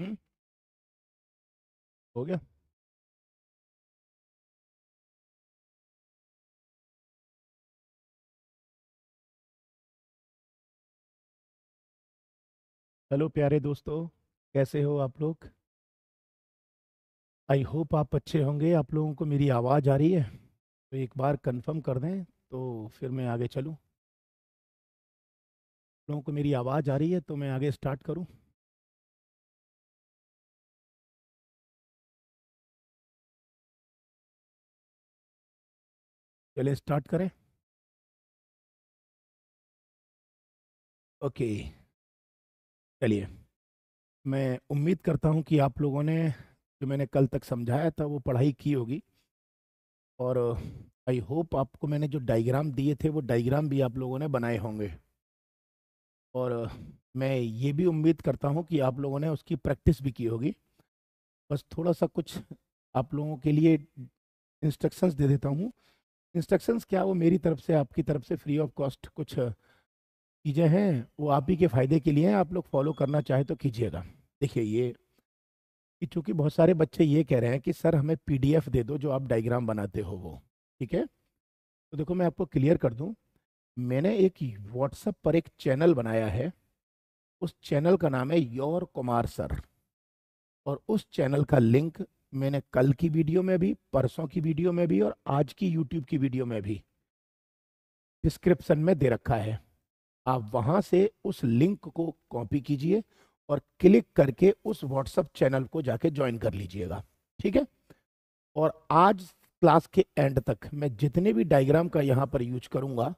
हो गया हेलो प्यारे दोस्तों कैसे हो आप लोग आई होप आप अच्छे होंगे आप लोगों को मेरी आवाज़ आ रही है तो एक बार कंफर्म कर दें तो फिर मैं आगे चलूं आप लोगों को मेरी आवाज़ आ रही है तो मैं आगे स्टार्ट करूं चले स्टार्ट करें ओके चलिए मैं उम्मीद करता हूं कि आप लोगों ने जो मैंने कल तक समझाया था वो पढ़ाई की होगी और आई होप आपको मैंने जो डायग्राम दिए थे वो डायग्राम भी आप लोगों ने बनाए होंगे और मैं ये भी उम्मीद करता हूं कि आप लोगों ने उसकी प्रैक्टिस भी की होगी बस थोड़ा सा कुछ आप लोगों के लिए इंस्ट्रक्शंस दे देता हूं इंस्ट्रक्शंस क्या वो मेरी तरफ से आपकी तरफ से फ्री ऑफ कॉस्ट कुछ चीज़ें हैं वो आप ही के फ़ायदे के लिए हैं आप लोग फॉलो करना चाहे तो कीजिएगा देखिए ये कि चूँकि बहुत सारे बच्चे ये कह रहे हैं कि सर हमें पी दे दो जो आप डाइग्राम बनाते हो वो ठीक है तो देखो मैं आपको क्लियर कर दूँ मैंने एक व्हाट्सएप पर एक चैनल बनाया है उस चैनल का नाम है योर कुमार सर और उस चैनल का लिंक मैंने कल की वीडियो में भी परसों की वीडियो में भी और आज की यूट्यूब की वीडियो में भी डिस्क्रिप्शन में दे रखा है आप वहां से उस लिंक को कॉपी कीजिए और क्लिक करके उस व्हाट्सएप चैनल को जाके ज्वाइन कर लीजिएगा ठीक है और आज क्लास के एंड तक मैं जितने भी डायग्राम का यहाँ पर यूज करूँगा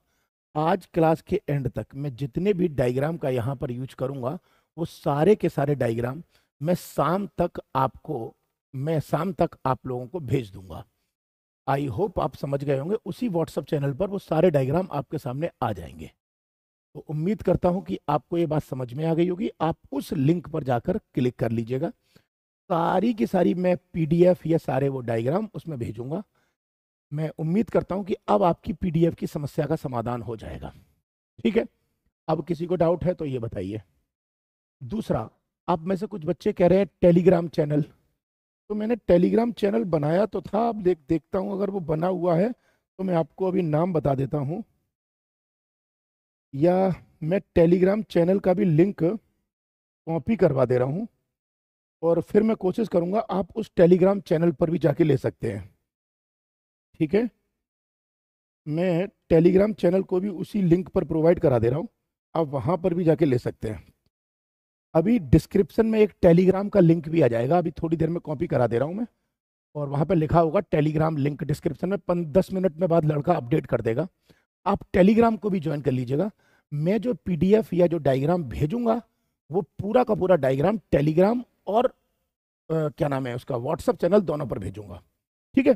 आज क्लास के एंड तक मैं जितने भी डायग्राम का यहाँ पर यूज करूँगा वो सारे के सारे डायग्राम मैं शाम तक आपको मैं शाम तक आप लोगों को भेज दूंगा आई होप आप समझ गए होंगे उसी व्हाट्सअप चैनल पर वो सारे डायग्राम आपके सामने आ जाएंगे तो उम्मीद करता हूं कि आपको ये बात समझ में आ गई होगी आप उस लिंक पर जाकर क्लिक कर लीजिएगा सारी की सारी मैं पीडीएफ या सारे वो डायग्राम उसमें भेजूंगा मैं उम्मीद करता हूं कि अब आपकी पीडीएफ की समस्या का समाधान हो जाएगा ठीक है अब किसी को डाउट है तो ये बताइए दूसरा आप में से कुछ बच्चे कह रहे हैं टेलीग्राम चैनल तो मैंने टेलीग्राम चैनल बनाया तो था अब देख देखता हूँ अगर वो बना हुआ है तो मैं आपको अभी नाम बता देता हूँ या मैं टेलीग्राम चैनल का भी लिंक कॉपी करवा दे रहा हूँ और फिर मैं कोशिश करूँगा आप उस टेलीग्राम चैनल पर भी जाके ले सकते हैं ठीक है मैं टेलीग्राम चैनल को भी उसी लिंक पर प्रोवाइड करा दे रहा हूँ आप वहाँ पर भी जाके ले सकते हैं अभी डिस्क्रिप्शन में एक टेलीग्राम का लिंक भी आ जाएगा अभी थोड़ी देर में कॉपी करा दे रहा हूँ मैं और वहाँ पर लिखा होगा टेलीग्राम लिंक डिस्क्रिप्शन में पन दस मिनट में बाद लड़का अपडेट कर देगा आप टेलीग्राम को भी ज्वाइन कर लीजिएगा मैं जो पी या जो डाइग्राम भेजूंगा वो पूरा का पूरा डाइग्राम टेलीग्राम और आ, क्या नाम है उसका व्हाट्सअप चैनल दोनों पर भेजूंगा ठीक है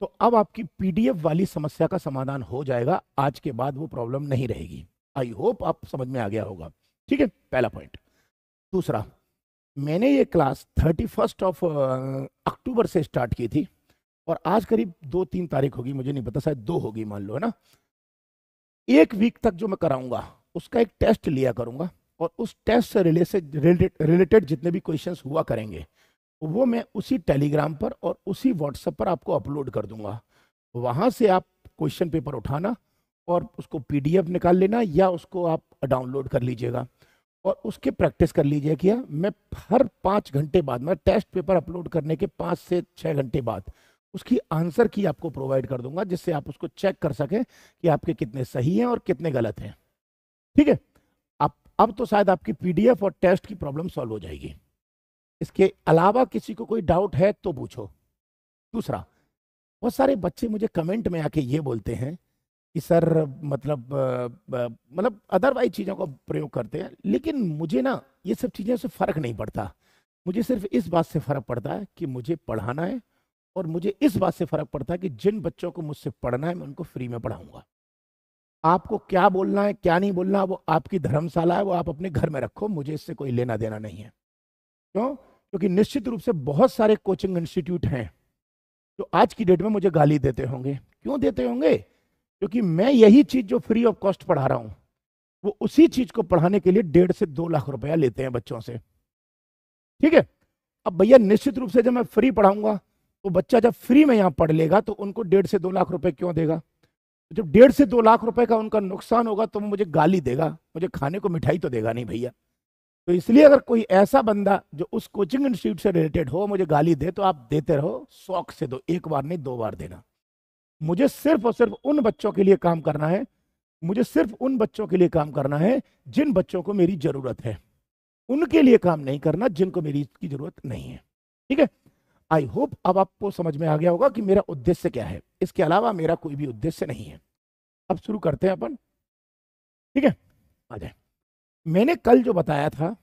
तो अब आपकी पीडीएफ वाली समस्या का समाधान हो जाएगा आज के बाद वो प्रॉब्लम नहीं रहेगी आई होप आप समझ में आ गया होगा ठीक है पहला पॉइंट दूसरा मैंने ये class thirty first of October से स्टार्ट की थी और आज करीब दो तीन तारीख होगी मुझे नहीं पता शायद दो होगी मान लो है ना एक वीक तक जो मैं कराऊंगा उसका एक टेस्ट लिया करूंगा और उस टेस्ट से रिलेटेड रिलेटेड जितने भी क्वेश्चन हुआ करेंगे वो मैं उसी टेलीग्राम पर और उसी व्हाट्सएप पर आपको अपलोड कर दूंगा वहां से आप क्वेश्चन पेपर उठाना और उसको पीडीएफ निकाल लेना या उसको आप डाउनलोड कर लीजिएगा और उसके प्रैक्टिस कर लीजिए किया मैं हर पाँच घंटे बाद मैं टेस्ट पेपर अपलोड करने के पाँच से छः घंटे बाद उसकी आंसर की आपको प्रोवाइड कर दूंगा जिससे आप उसको चेक कर सकें कि आपके कितने सही हैं और कितने गलत हैं ठीक है आप अब तो शायद आपकी पीडीएफ और टेस्ट की प्रॉब्लम सॉल्व हो जाएगी इसके अलावा किसी को कोई डाउट है तो पूछो दूसरा बहुत सारे बच्चे मुझे कमेंट में आके ये बोलते हैं कि सर मतलब मतलब अदरवाइज चीज़ों का प्रयोग करते हैं लेकिन मुझे ना ये सब चीज़ों से फ़र्क नहीं पड़ता मुझे सिर्फ इस बात से फ़र्क पड़ता है कि मुझे पढ़ाना है और मुझे इस बात से फ़र्क पड़ता है कि जिन बच्चों को मुझसे पढ़ना है मैं उनको फ्री में पढ़ाऊँगा आपको क्या बोलना है क्या नहीं बोलना वो आपकी धर्मशाला है वो आप अपने घर में रखो मुझे इससे कोई लेना देना नहीं है क्यों क्योंकि निश्चित रूप से बहुत सारे कोचिंग इंस्टीट्यूट हैं जो आज की डेट में मुझे गाली देते होंगे क्यों देते होंगे क्योंकि मैं यही चीज़ जो फ्री ऑफ कॉस्ट पढ़ा रहा हूँ वो उसी चीज़ को पढ़ाने के लिए डेढ़ से दो लाख रुपया लेते हैं बच्चों से ठीक है अब भैया निश्चित रूप से जब मैं फ्री पढ़ाऊंगा तो बच्चा जब फ्री में यहाँ पढ़ लेगा तो उनको डेढ़ से दो लाख रुपए क्यों देगा जब डेढ़ से दो लाख रुपए का उनका नुकसान होगा तो मुझे गाली देगा मुझे खाने को मिठाई तो देगा नहीं भैया तो इसलिए अगर कोई ऐसा बंदा जो उस कोचिंग इंस्टीट्यूट से रिलेटेड हो मुझे गाली दे तो आप देते रहो शौक से दो एक बार नहीं दो बार देना मुझे सिर्फ और सिर्फ उन बच्चों के लिए काम करना है मुझे सिर्फ उन बच्चों के लिए काम करना है जिन बच्चों को मेरी जरूरत है उनके लिए काम नहीं करना जिनको मेरी की जरूरत नहीं है ठीक है आई होप अब आपको समझ में आ गया होगा कि मेरा उद्देश्य क्या है इसके अलावा मेरा कोई भी उद्देश्य नहीं है अब शुरू करते हैं अपन ठीक है आ जाए मैंने कल जो बताया था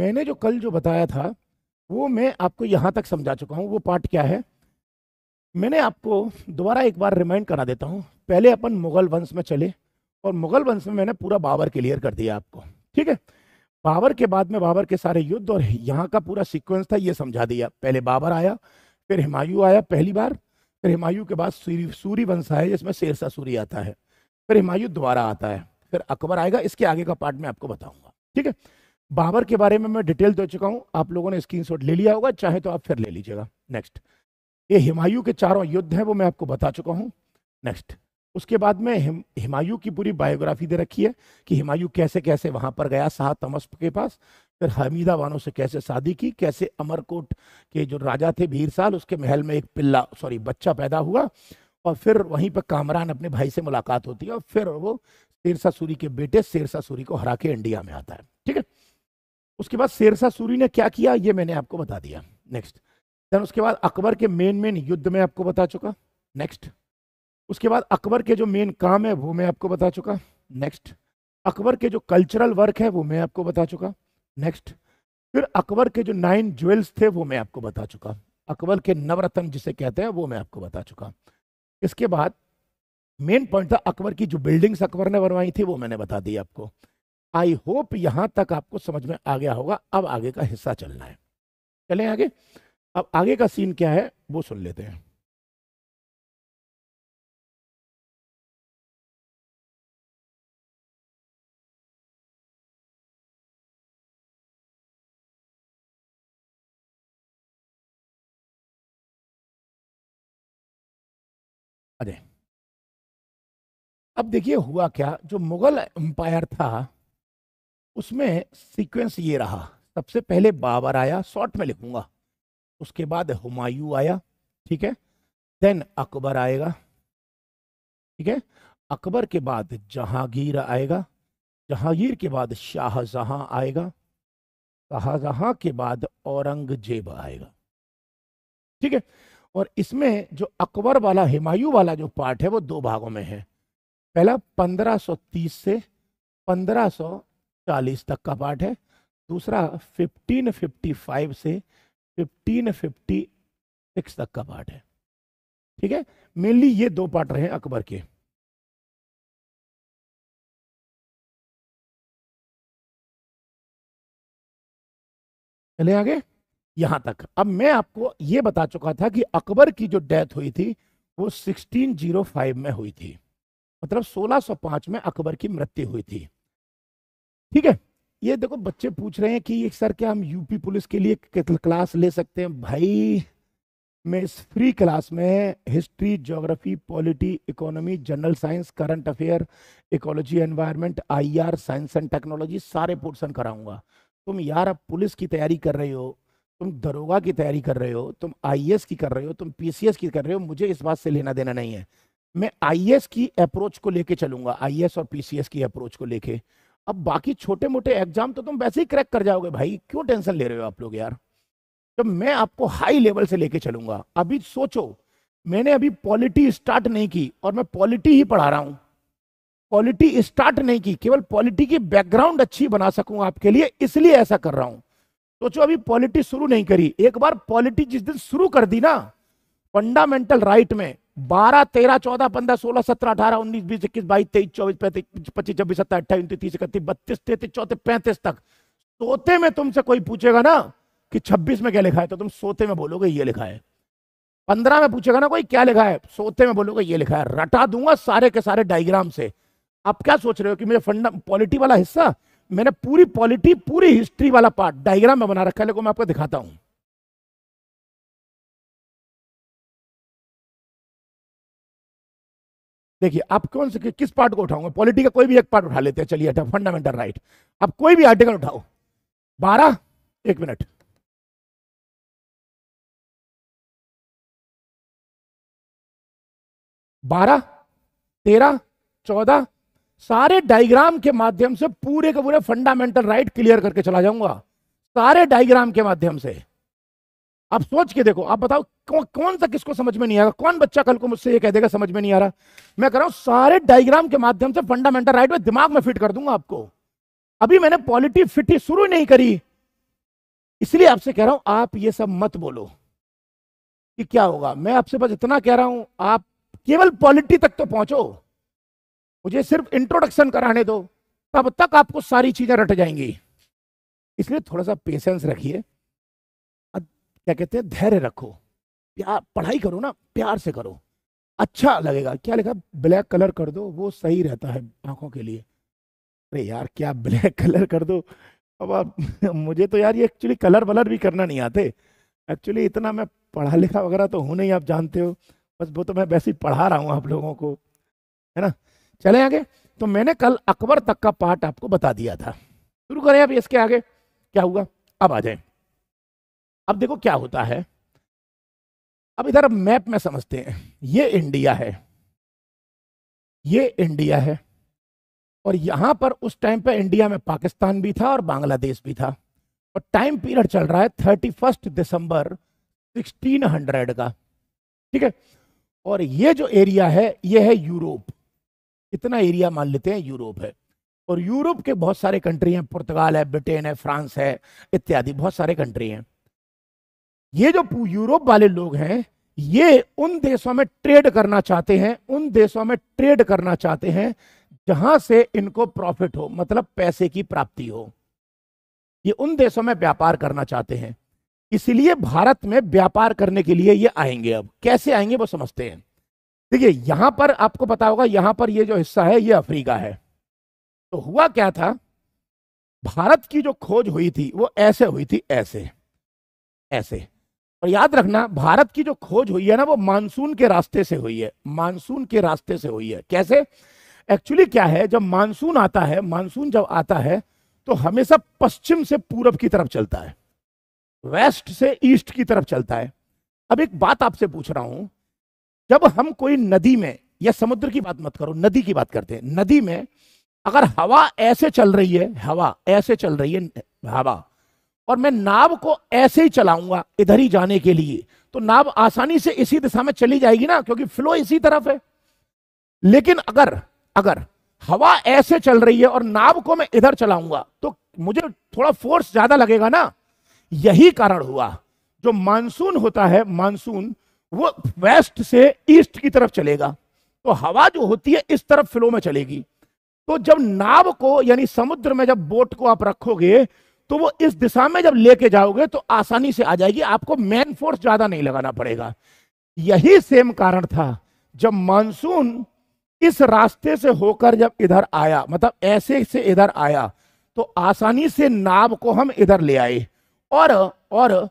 मैंने जो कल जो बताया था वो मैं आपको यहाँ तक समझा चुका हूँ वो पार्ट क्या है मैंने आपको दोबारा एक बार रिमाइंड करा देता हूँ पहले अपन मुगल वंश में चले और मुगल वंश में मैंने पूरा बाबर क्लियर कर दिया आपको ठीक है बाबर के बाद में बाबर के सारे युद्ध और यहाँ का पूरा सीक्वेंस था ये समझा दिया पहले बाबर आया फिर हिमायू आया पहली बार फिर हिमायू के बाद सूरी सूरी वंश आया जिसमें शेरशाह सूरी आता है फिर हिमायू दोबारा आता है फिर अकबर आएगा इसके आगे का पार्ट मैं आपको बताऊंगा ठीक है बाबर के बारे में मैं डिटेल दे चुका हूं आप लोगों ने स्क्रीनशॉट ले लिया होगा चाहे तो आप फिर ले लीजिएगा नेक्स्ट ये हिमायू के चारों युद्ध हैं वो मैं आपको बता चुका हूं नेक्स्ट उसके बाद में हिम हिमायू की पूरी बायोग्राफी दे रखी है कि हिमायू कैसे कैसे वहां पर गया शाह तमस्प के पास फिर हमीदा वानों से कैसे शादी की कैसे अमरकोट के जो राजा थे भीर साल उसके महल में एक पिल्ला सॉरी बच्चा पैदा हुआ और फिर वहीं पर कामरान अपने भाई से मुलाकात होती है और फिर वो शेरसा सूरी के बेटे शेरसा सूरी को हरा के इंडिया में आता है ठीक है उसके बाद शेरशाह सूरी ने क्या किया ये मैंने आपको बता दिया नेक्स्ट देन उसके बाद अकबर के मेन मेन युद्ध में आपको बता चुका नेक्स्ट उसके बाद अकबर के जो मेन काम है वो मैं आपको बता चुका नेक्स्ट अकबर के जो कल्चरल वर्क है वो मैं आपको बता चुका नेक्स्ट फिर अकबर के जो नाइन ज्वेल्स थे वो मैं आपको बता चुका अकबर के नवरत्न जिसे कहते हैं वो मैं आपको बता चुका इसके बाद मेन पॉइंट था अकबर की जो बिल्डिंग्स अकबर ने बनवाई थी वो मैंने बता दी आपको आई होप यहां तक आपको समझ में आ गया होगा अब आगे का हिस्सा चलना है चलें आगे अब आगे का सीन क्या है वो सुन लेते हैं अरे अब देखिए हुआ क्या जो मुगल एम्पायर था उसमें सीक्वेंस ये रहा सबसे पहले बाबर आया शॉर्ट में लिखूंगा उसके बाद हुमायूं आया ठीक है देन अकबर आएगा ठीक है अकबर के बाद जहांगीर आएगा जहांगीर के बाद शाहजहां आएगा शाहजहां के बाद औरंगजेब आएगा ठीक है और इसमें जो अकबर वाला हुमायूं वाला जो पार्ट है वो दो भागों में है पहला 1530 से चालीस तक का पार्ट है दूसरा फिफ्टीन फिफ्टी फाइव से फिफ्टीन फिफ्टी सिक्स तक का पार्ट है ठीक है मेनली ये दो पार्ट रहे अकबर के चले आगे यहां तक अब मैं आपको ये बता चुका था कि अकबर की जो डेथ हुई थी वो 1605 में हुई थी मतलब 1605 में अकबर की मृत्यु हुई थी ठीक है ये देखो बच्चे पूछ रहे हैं कि सर क्या हम यूपी पुलिस के लिए क्लास ले सकते हैं भाई मैं इस फ्री क्लास में history geography polity economy general science current affair ecology environment IR science and technology सारे पोर्सन कराऊंगा तुम यार अब पुलिस की तैयारी कर रहे हो तुम दरोगा की तैयारी कर रहे हो तुम आईएएस की कर रहे हो तुम पीसीएस की कर रहे हो मुझे इस बात से लेना देना नहीं है मैं आई की अप्रोच को लेके चलूंगा आई और पी की अप्रोच को लेके अब बाकी छोटे मोटे एग्जाम तो तुम वैसे ही क्रैक कर जाओगे भाई क्यों टेंशन ले रहे हो आप लोग यार जब मैं आपको हाई लेवल से लेके चलूंगा अभी सोचो मैंने अभी पॉलिटी स्टार्ट नहीं की और मैं पॉलिटी ही पढ़ा रहा हूं पॉलिटी स्टार्ट नहीं की केवल पॉलिटी की बैकग्राउंड अच्छी बना सकूं आपके लिए इसलिए ऐसा कर रहा हूं सोचो अभी पॉलिटी शुरू नहीं करी एक बार पॉलिटी जिस दिन शुरू कर दी ना फंडामेंटल राइट में बारह तेरह चौदह पंद्रह सोलह सत्रह अठारह उन्नीस बीस इक्कीस बाईस तेईस चौबीस पैंतीस पच्चीस छब्बीस सत्ताईस अट्ठाईस उन्तीस तीस इकतीस बत्तीस तैतीस चौथे पैंतीस तक सोते में तुमसे कोई पूछेगा ना कि छब्बीस में क्या लिखा है तो तुम सोते में बोलोगे ये लिखा है पंद्रह में पूछेगा ना कोई क्या लिखा है सोते में बोलोगे ये लिखा है रटा दूंगा सारे के सारे डायग्राम से आप क्या सोच रहे हो कि मेरे फंडा पॉलिटी वाला हिस्सा मैंने पूरी पॉलिटी पूरी हिस्ट्री वाला पार्ट डायग्राम में बना रखा है लेकिन मैं आपको दिखाता हूँ देखिए आप कौन से किस पार्ट को उठाऊंगा पॉलिटी का कोई भी एक पार्ट उठा लेते हैं चलिए फंडामेंटल राइट आप कोई भी आर्टिकल उठाओ बारह एक मिनट बारह तेरह चौदह सारे डायग्राम के माध्यम से पूरे के पूरे फंडामेंटल राइट क्लियर करके चला जाऊंगा सारे डायग्राम के माध्यम से आप सोच के देखो आप बताओ कौन, कौन सा किसको समझ में नहीं आ रहा कौन बच्चा कल को मुझसे ये कह देगा समझ में नहीं आ रहा मैं कह रहा हूं सारे डायग्राम के माध्यम से फंडामेंटल राइट में दिमाग में फिट कर दूंगा आपको अभी मैंने पॉलिटी फिट शुरू नहीं करी इसलिए आपसे कह रहा हूं आप ये सब मत बोलो कि क्या होगा मैं आपसे बस इतना कह रहा हूं आप केवल पॉलिटी तक तो पहुंचो मुझे सिर्फ इंट्रोडक्शन कराने दो तब तक आपको सारी चीजें रट जाएंगी इसलिए थोड़ा सा पेशेंस रखिए क्या कहते हैं धैर्य रखो प्यार पढ़ाई करो ना प्यार से करो अच्छा लगेगा क्या लिखा ब्लैक कलर कर दो वो सही रहता है आंखों के लिए अरे यार क्या ब्लैक कलर कर दो अब आप मुझे तो यार ये एक्चुअली कलर वलर भी करना नहीं आते एक्चुअली इतना मैं पढ़ा लिखा वगैरह तो हूँ नहीं आप जानते हो बस वो तो मैं वैसे ही पढ़ा रहा हूँ आप लोगों को है ना चले आगे तो मैंने कल अकबर तक का पार्ट आपको बता दिया था शुरू करें अब इसके आगे क्या हुआ अब आ जाए अब देखो क्या होता है अब इधर मैप में समझते हैं ये इंडिया है ये इंडिया है और यहां पर उस टाइम पे इंडिया में पाकिस्तान भी था और बांग्लादेश भी था और टाइम पीरियड चल रहा है थर्टी फर्स्ट दिसंबर सिक्सटीन हंड्रेड का ठीक है और ये जो एरिया है ये है यूरोप इतना एरिया मान लेते हैं यूरोप है और यूरोप के बहुत सारे कंट्री हैं पुर्तगाल है ब्रिटेन है फ्रांस है इत्यादि बहुत सारे कंट्री हैं ये जो यूरोप वाले लोग हैं ये उन देशों में ट्रेड करना चाहते हैं उन देशों में ट्रेड करना चाहते हैं जहां से इनको प्रॉफिट हो मतलब पैसे की प्राप्ति हो ये उन देशों में व्यापार करना चाहते हैं इसलिए भारत में व्यापार करने के लिए ये आएंगे अब कैसे आएंगे वो समझते हैं देखिए यहां पर आपको पता होगा यहां पर ये जो हिस्सा है ये अफ्रीका है तो हुआ क्या था भारत की जो खोज हुई थी वो ऐसे हुई थी ऐसे ऐसे और याद रखना भारत की जो खोज हुई है ना वो मानसून के रास्ते से हुई है मानसून के रास्ते से हुई है कैसे एक्चुअली क्या है जब मानसून आता है मानसून जब आता है तो हमेशा पश्चिम से पूरब की तरफ चलता है वेस्ट से ईस्ट की तरफ चलता है अब एक बात आपसे पूछ रहा हूं जब हम कोई नदी में या समुद्र की बात मत करो नदी की बात करते हैं नदी में अगर हवा ऐसे चल रही है हवा ऐसे चल रही है हवा और मैं नाव को ऐसे ही चलाऊंगा इधर ही जाने के लिए तो नाव आसानी से इसी दिशा में चली जाएगी ना क्योंकि फ्लो इसी तरफ है लेकिन अगर अगर हवा ऐसे चल रही है और नाव को मैं इधर चलाऊंगा तो मुझे थोड़ा फोर्स ज्यादा लगेगा ना यही कारण हुआ जो मानसून होता है मानसून वो वेस्ट से ईस्ट की तरफ चलेगा तो हवा जो होती है इस तरफ फ्लो में चलेगी तो जब नाव को यानी समुद्र में जब बोट को आप रखोगे तो वो इस दिशा में जब लेके जाओगे तो आसानी से आ जाएगी आपको मैन फोर्स ज्यादा नहीं लगाना पड़ेगा यही सेम कारण था जब मानसून इस रास्ते से होकर जब इधर आया मतलब ऐसे से इधर आया तो आसानी से नाव को हम इधर ले आए और और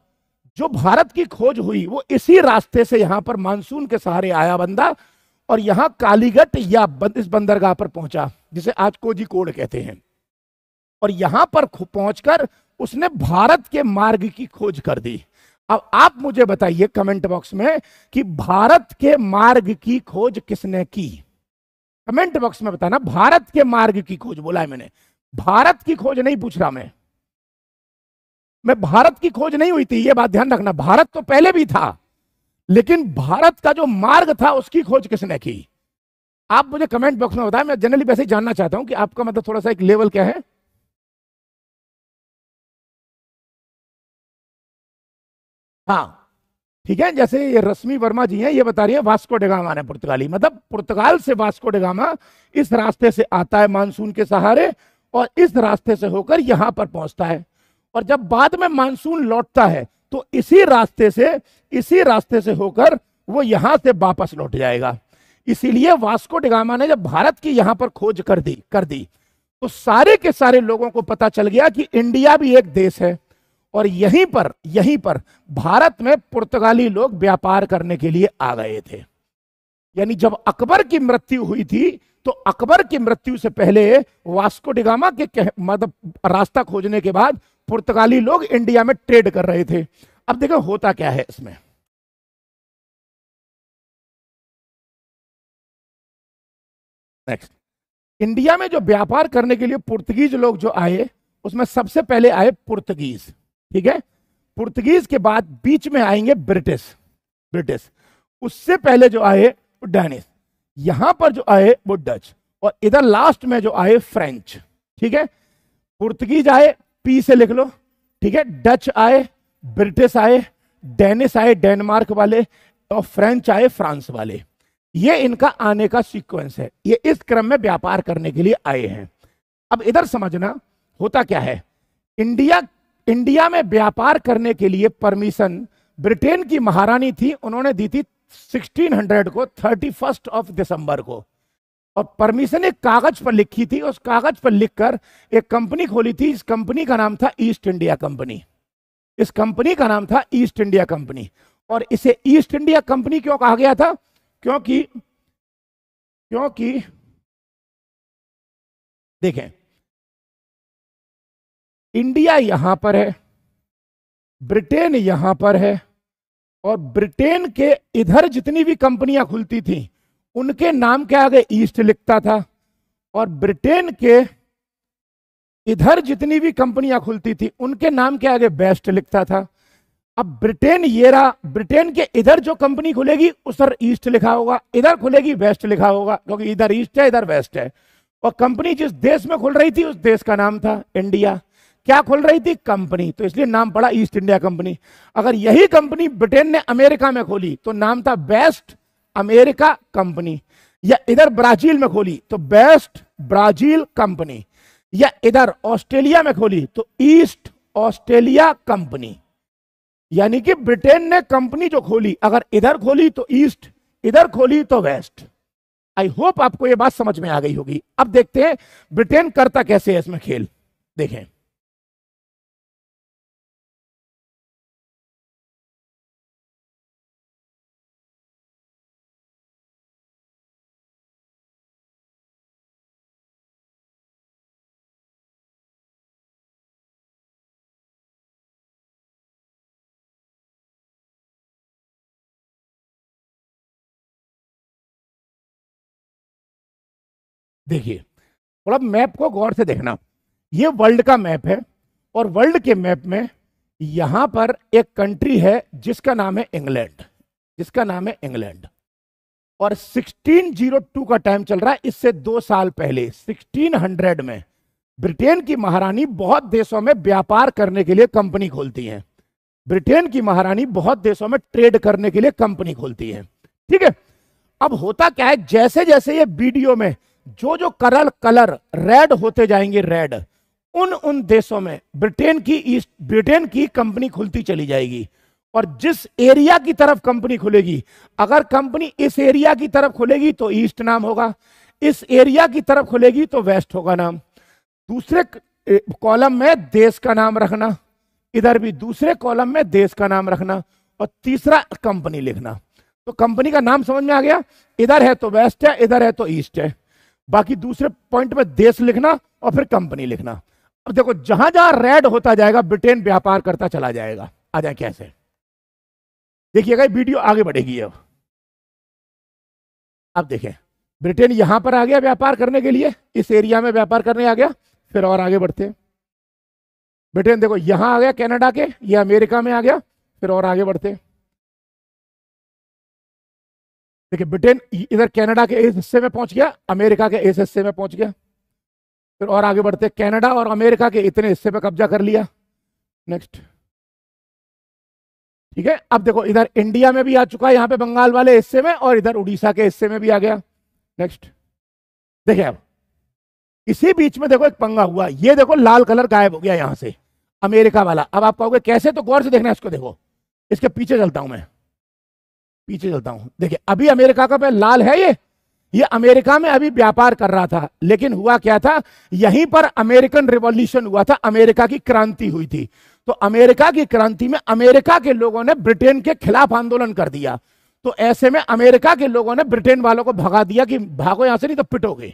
जो भारत की खोज हुई वो इसी रास्ते से यहां पर मानसून के सहारे आया बंदा और यहां कालीगट या इस बंदरगाह पर पहुंचा जिसे आज कोजी कोड कहते हैं और यहां पर पहुंचकर उसने भारत के मार्ग की खोज कर दी अब आप मुझे बताइए कमेंट बॉक्स में कि भारत के मार्ग की खोज किसने की कमेंट बॉक्स में बताना भारत के मार्ग की खोज बोला है मैंने भारत की खोज नहीं पूछ रहा मैं मैं भारत की खोज नहीं हुई थी यह बात ध्यान रखना भारत तो पहले भी था लेकिन भारत का जो मार्ग था उसकी खोज किसने की आप मुझे कमेंट बॉक्स में बताएं मैं जनरली वैसे ही जानना चाहता हूं कि आपका मतलब थोड़ा सा एक लेवल क्या है हाँ ठीक है जैसे ये रश्मि वर्मा जी हैं ये बता रही है वास्को डेगामा ने पुर्तगाली मतलब पुर्तगाल से वास्को डेगामा इस रास्ते से आता है मानसून के सहारे और इस रास्ते से होकर यहां पर पहुंचता है और जब बाद में मानसून लौटता है तो इसी रास्ते से इसी रास्ते से होकर वो यहां से वापस लौट जाएगा इसीलिए वास्को डिगामा ने जब भारत की यहां पर खोज कर दी कर दी तो सारे के सारे लोगों को पता चल गया कि इंडिया भी एक देश है और यहीं पर यहीं पर भारत में पुर्तगाली लोग व्यापार करने के लिए आ गए थे यानी जब अकबर की मृत्यु हुई थी तो अकबर की मृत्यु से पहले वास्को डिगामा के मतलब रास्ता खोजने के बाद पुर्तगाली लोग इंडिया में ट्रेड कर रहे थे अब देखो होता क्या है इसमें नेक्स्ट इंडिया में जो व्यापार करने के लिए पुर्तगीज लोग जो आए उसमें सबसे पहले आए पुर्तगीज ठीक है पुर्तगीज के बाद बीच में आएंगे ब्रिटिश ब्रिटिश उससे पहले जो आए वो डेनिस यहां पर जो आए वो डच और इधर लास्ट में जो आए फ्रेंच ठीक है पुर्तगीज आए पी से लिख लो ठीक है डच आए ब्रिटिश आए डेनिस आए डेनमार्क वाले और फ्रेंच आए फ्रांस वाले ये इनका आने का सीक्वेंस है ये इस क्रम में व्यापार करने के लिए आए हैं अब इधर समझना होता क्या है इंडिया इंडिया में व्यापार करने के लिए परमिशन ब्रिटेन की महारानी थी उन्होंने दी थी 1600 को 31 ऑफ दिसंबर को और परमिशन एक कागज पर लिखी थी उस कागज पर लिखकर एक कंपनी खोली थी इस कंपनी का नाम था ईस्ट इंडिया कंपनी इस कंपनी का नाम था ईस्ट इंडिया कंपनी और इसे ईस्ट इंडिया कंपनी क्यों कहा गया था क्योंकि क्योंकि देखें इंडिया यहां पर है ब्रिटेन यहां पर है और ब्रिटेन के इधर जितनी भी कंपनियां खुलती थी उनके नाम के आगे ईस्ट लिखता था और ब्रिटेन के इधर जितनी भी कंपनियां खुलती थी उनके नाम के आगे बेस्ट लिखता था अब ब्रिटेन ये रहा ब्रिटेन के इधर जो कंपनी खुलेगी उस पर ईस्ट लिखा होगा इधर खुलेगी वेस्ट लिखा होगा क्योंकि इधर ईस्ट है इधर वेस्ट है और कंपनी जिस देश में खुल रही थी उस देश का नाम था इंडिया क्या खुल रही थी कंपनी तो इसलिए नाम पड़ा ईस्ट इंडिया कंपनी अगर यही कंपनी ब्रिटेन ने अमेरिका में खोली तो नाम था बेस्ट अमेरिका कंपनी या इधर ब्राजील में खोली तो बेस्ट ब्राजील कंपनी या इधर ऑस्ट्रेलिया में खोली तो ईस्ट ऑस्ट्रेलिया कंपनी यानी कि ब्रिटेन ने कंपनी जो खोली अगर इधर खोली तो ईस्ट इधर खोली तो वेस्ट आई होप आपको यह बात समझ में आ गई होगी अब देखते हैं ब्रिटेन करता कैसे है इसमें खेल देखें देखिए थोड़ा मैप को गौर से देखना ये वर्ल्ड का मैप है और वर्ल्ड के मैप में यहां पर एक कंट्री है जिसका नाम है इंग्लैंड जिसका नाम है इंग्लैंड और 1602 का टाइम चल रहा है इससे दो साल पहले 1600 में ब्रिटेन की महारानी बहुत देशों में व्यापार करने के लिए कंपनी खोलती हैं ब्रिटेन की महारानी बहुत देशों में ट्रेड करने के लिए कंपनी खोलती है ठीक है अब होता क्या है जैसे जैसे ये वीडियो में जो जो करल कलर रेड होते जाएंगे रेड उन उन देशों में ब्रिटेन की ईस्ट ब्रिटेन की कंपनी खुलती चली जाएगी और जिस एरिया की तरफ कंपनी खुलेगी अगर कंपनी इस एरिया की तरफ खुलेगी तो ईस्ट नाम होगा इस एरिया की तरफ खुलेगी तो वेस्ट होगा नाम दूसरे कॉलम में देश का नाम रखना इधर भी दूसरे कॉलम में देश का नाम रखना और तीसरा कंपनी लिखना तो कंपनी का नाम समझ में आ गया इधर है तो वेस्ट है इधर है तो ईस्ट है बाकी दूसरे पॉइंट में देश लिखना और फिर कंपनी लिखना अब देखो जहां जहां रेड होता जाएगा ब्रिटेन व्यापार करता चला जाएगा आ जाए कैसे देखिएगा वीडियो आगे बढ़ेगी अब अब देखें ब्रिटेन यहां पर आ गया व्यापार करने के लिए इस एरिया में व्यापार करने आ गया फिर और आगे बढ़ते हैं ब्रिटेन देखो यहां आ गया कनाडा के ये अमेरिका में आ गया फिर और आगे बढ़ते हैं देखिए ब्रिटेन इधर कनाडा के इस हिस्से में पहुंच गया अमेरिका के इस हिस्से में पहुंच गया फिर और आगे बढ़ते कनाडा और अमेरिका के इतने हिस्से पे कब्जा कर लिया नेक्स्ट ठीक है अब देखो इधर इंडिया में भी आ चुका है यहां पे बंगाल वाले हिस्से में और इधर उड़ीसा के हिस्से में भी आ गया नेक्स्ट देखिए अब इसी बीच में देखो एक पंगा हुआ ये देखो लाल कलर गायब हो गया यहां से अमेरिका वाला अब आप कहोगे कैसे तो गौर से देखना इसको देखो इसके पीछे चलता हूं मैं पीछे चलता हूं देखिए अभी अमेरिका का पेड़ लाल है ये ये अमेरिका में अभी व्यापार कर रहा था लेकिन हुआ क्या था यहीं पर अमेरिकन रिवॉल्यूशन हुआ था अमेरिका की क्रांति हुई थी तो अमेरिका की क्रांति में अमेरिका के लोगों ने ब्रिटेन के खिलाफ आंदोलन कर दिया तो ऐसे में अमेरिका के लोगों ने ब्रिटेन वालों को भगा दिया कि भागो यहां से नहीं तो पिटोगे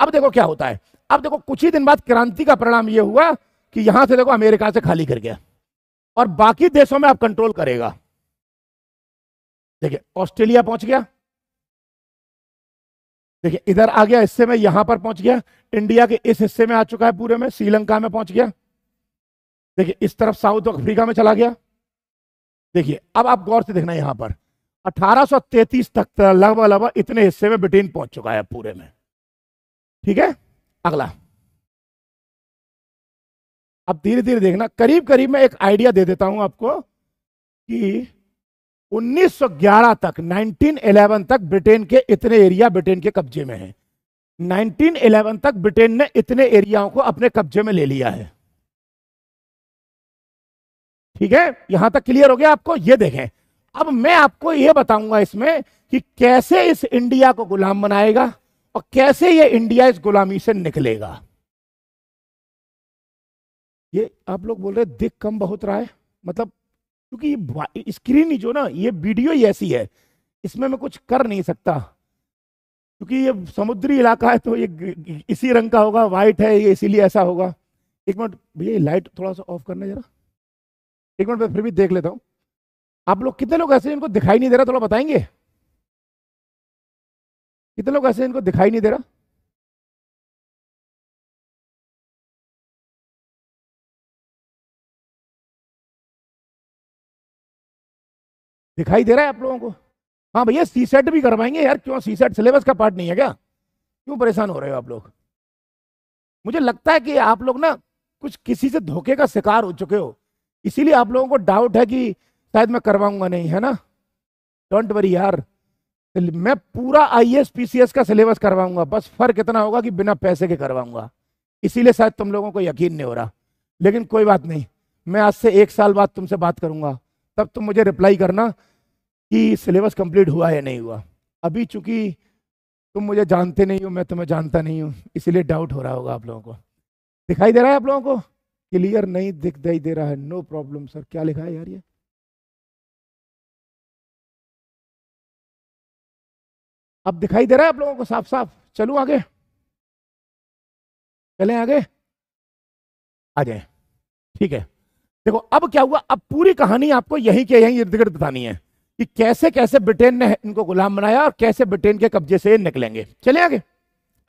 अब देखो क्या होता है अब देखो कुछ ही दिन बाद क्रांति का परिणाम यह हुआ कि यहां से देखो अमेरिका से खाली कर गया और बाकी देशों में आप कंट्रोल करेगा देखिए ऑस्ट्रेलिया पहुंच गया देखिए इधर आ गया हिस्से में यहां पर पहुंच गया इंडिया के इस हिस्से में आ चुका है पूरे में श्रीलंका में पहुंच गया देखिए इस तरफ साउथ अफ्रीका में चला गया देखिए अब आप गौर से देखना यहां पर 1833 तक तो लगभग लगभग इतने हिस्से में ब्रिटेन पहुंच चुका है पूरे में ठीक है अगला अब धीरे धीरे देखना करीब करीब मैं एक आइडिया दे देता हूं आपको कि 1911 तक 1911 तक ब्रिटेन के इतने एरिया ब्रिटेन के कब्जे में है 1911 तक ब्रिटेन ने इतने एरियाओं को अपने कब्जे में ले लिया है ठीक है यहां तक क्लियर हो गया आपको ये देखें अब मैं आपको यह बताऊंगा इसमें कि कैसे इस इंडिया को गुलाम बनाएगा और कैसे ये इंडिया इस गुलामी से निकलेगा ये आप लोग बोल रहे दिख कम बहुत रहा है मतलब क्योंकि स्क्रीन ही जो ना ये वीडियो ही ऐसी है इसमें मैं कुछ कर नहीं सकता क्योंकि ये समुद्री इलाका है तो ये इसी रंग का होगा वाइट है ये इसीलिए ऐसा होगा एक मिनट भैया लाइट थोड़ा सा ऑफ करना जरा एक मिनट मैं फिर भी देख लेता हूँ आप लोग कितने लोग ऐसे इनको दिखाई नहीं दे रहा थोड़ा बताएंगे कितने लोग ऐसे इनको दिखाई नहीं दे रहा दिखाई दे रहा है आप लोगों को हाँ भैया सी सेट भी करवाएंगे यार क्यों सी सेट सिलेबस का पार्ट नहीं है क्या क्यों परेशान हो रहे हो आप लोग मुझे लगता है कि आप लोग ना कुछ किसी से धोखे का शिकार हो चुके हो इसीलिए आप लोगों को डाउट है कि शायद मैं करवाऊंगा नहीं है ना डोंट वरी यार मैं पूरा I A S P C S syllabus करवाऊंगा बस फर्क इतना होगा कि बिना पैसे के करवाऊंगा इसीलिए शायद तुम लोगों को यकीन नहीं हो रहा लेकिन कोई बात नहीं मैं आज से एक साल बाद तुमसे बात करूंगा तब तुम मुझे रिप्लाई करना कि सिलेबस कंप्लीट हुआ या नहीं हुआ अभी चूंकि तुम मुझे जानते नहीं हो मैं तुम्हें जानता नहीं हूँ इसीलिए डाउट हो रहा होगा आप लोगों को दिखाई दे रहा है आप लोगों को क्लियर नहीं दिखाई दे रहा है नो प्रॉब्लम सर क्या लिखा है यार ये अब दिखाई दे रहा है आप लोगों को साफ साफ चलू आगे चले आगे आ जाए ठीक है देखो अब क्या हुआ अब पूरी कहानी आपको यही के यही इर्द गिर्द बतानी है कि कैसे कैसे ब्रिटेन ने इनको गुलाम बनाया और कैसे ब्रिटेन के कब्जे से निकलेंगे चले आगे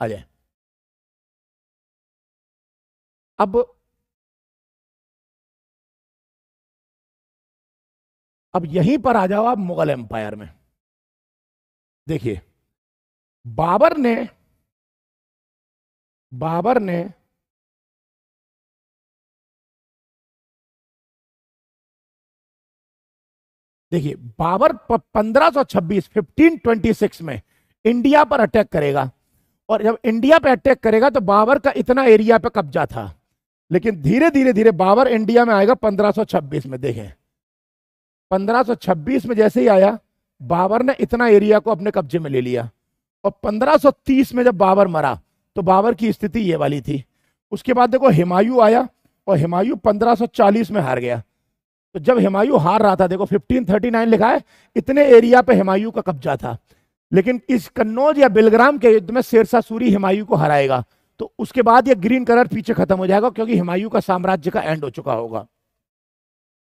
आ जाए अब अब यहीं पर आ जाओ आप मुगल एम्पायर में देखिए बाबर ने बाबर ने देखिए बाबर 1526 1526 में इंडिया पर अटैक करेगा और जब इंडिया पर अटैक करेगा तो बाबर का इतना एरिया पे कब्जा था लेकिन धीरे धीरे धीरे बाबर इंडिया में आएगा 1526 में देखें 1526 में जैसे ही आया बाबर ने इतना एरिया को अपने कब्जे में ले लिया और 1530 में जब बाबर मरा तो बाबर की स्थिति ये वाली थी उसके बाद देखो हिमायू आया और हिमायू चालीस में हार गया तो जब हिमायू हार रहा था देखो 1539 लिखा है इतने एरिया पे हिमायू का कब्जा था लेकिन इस कन्नौज या बिलग्राम के युद्ध में शेरशाह सूरी हिमायू को हराएगा तो उसके बाद ये ग्रीन कलर पीछे खत्म हो जाएगा क्योंकि हिमायू का साम्राज्य का एंड हो चुका होगा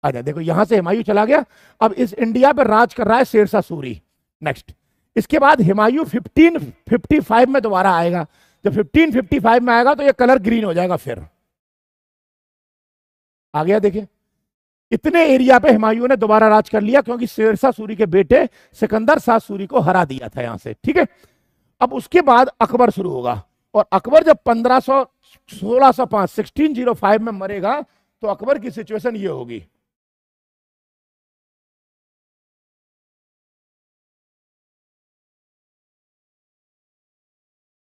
अच्छा देखो यहां से हिमायू चला गया अब इस इंडिया पर राज कर रहा है शेरशाह सूरी नेक्स्ट इसके बाद फिफ्टी फाइव में दोबारा आएगा जब फाइव में आएगा तो यह कलर ग्रीन हो जाएगा फिर आ गया देखिए इतने एरिया पे हुमायूं ने दोबारा राज कर लिया क्योंकि शेरशाह सूरी के बेटे सिकंदर शाह सूरी को हरा दिया था यहां से ठीक है अब उसके बाद अकबर शुरू होगा और अकबर जब पंद्रह 1605 1605 में मरेगा तो अकबर की सिचुएशन ये होगी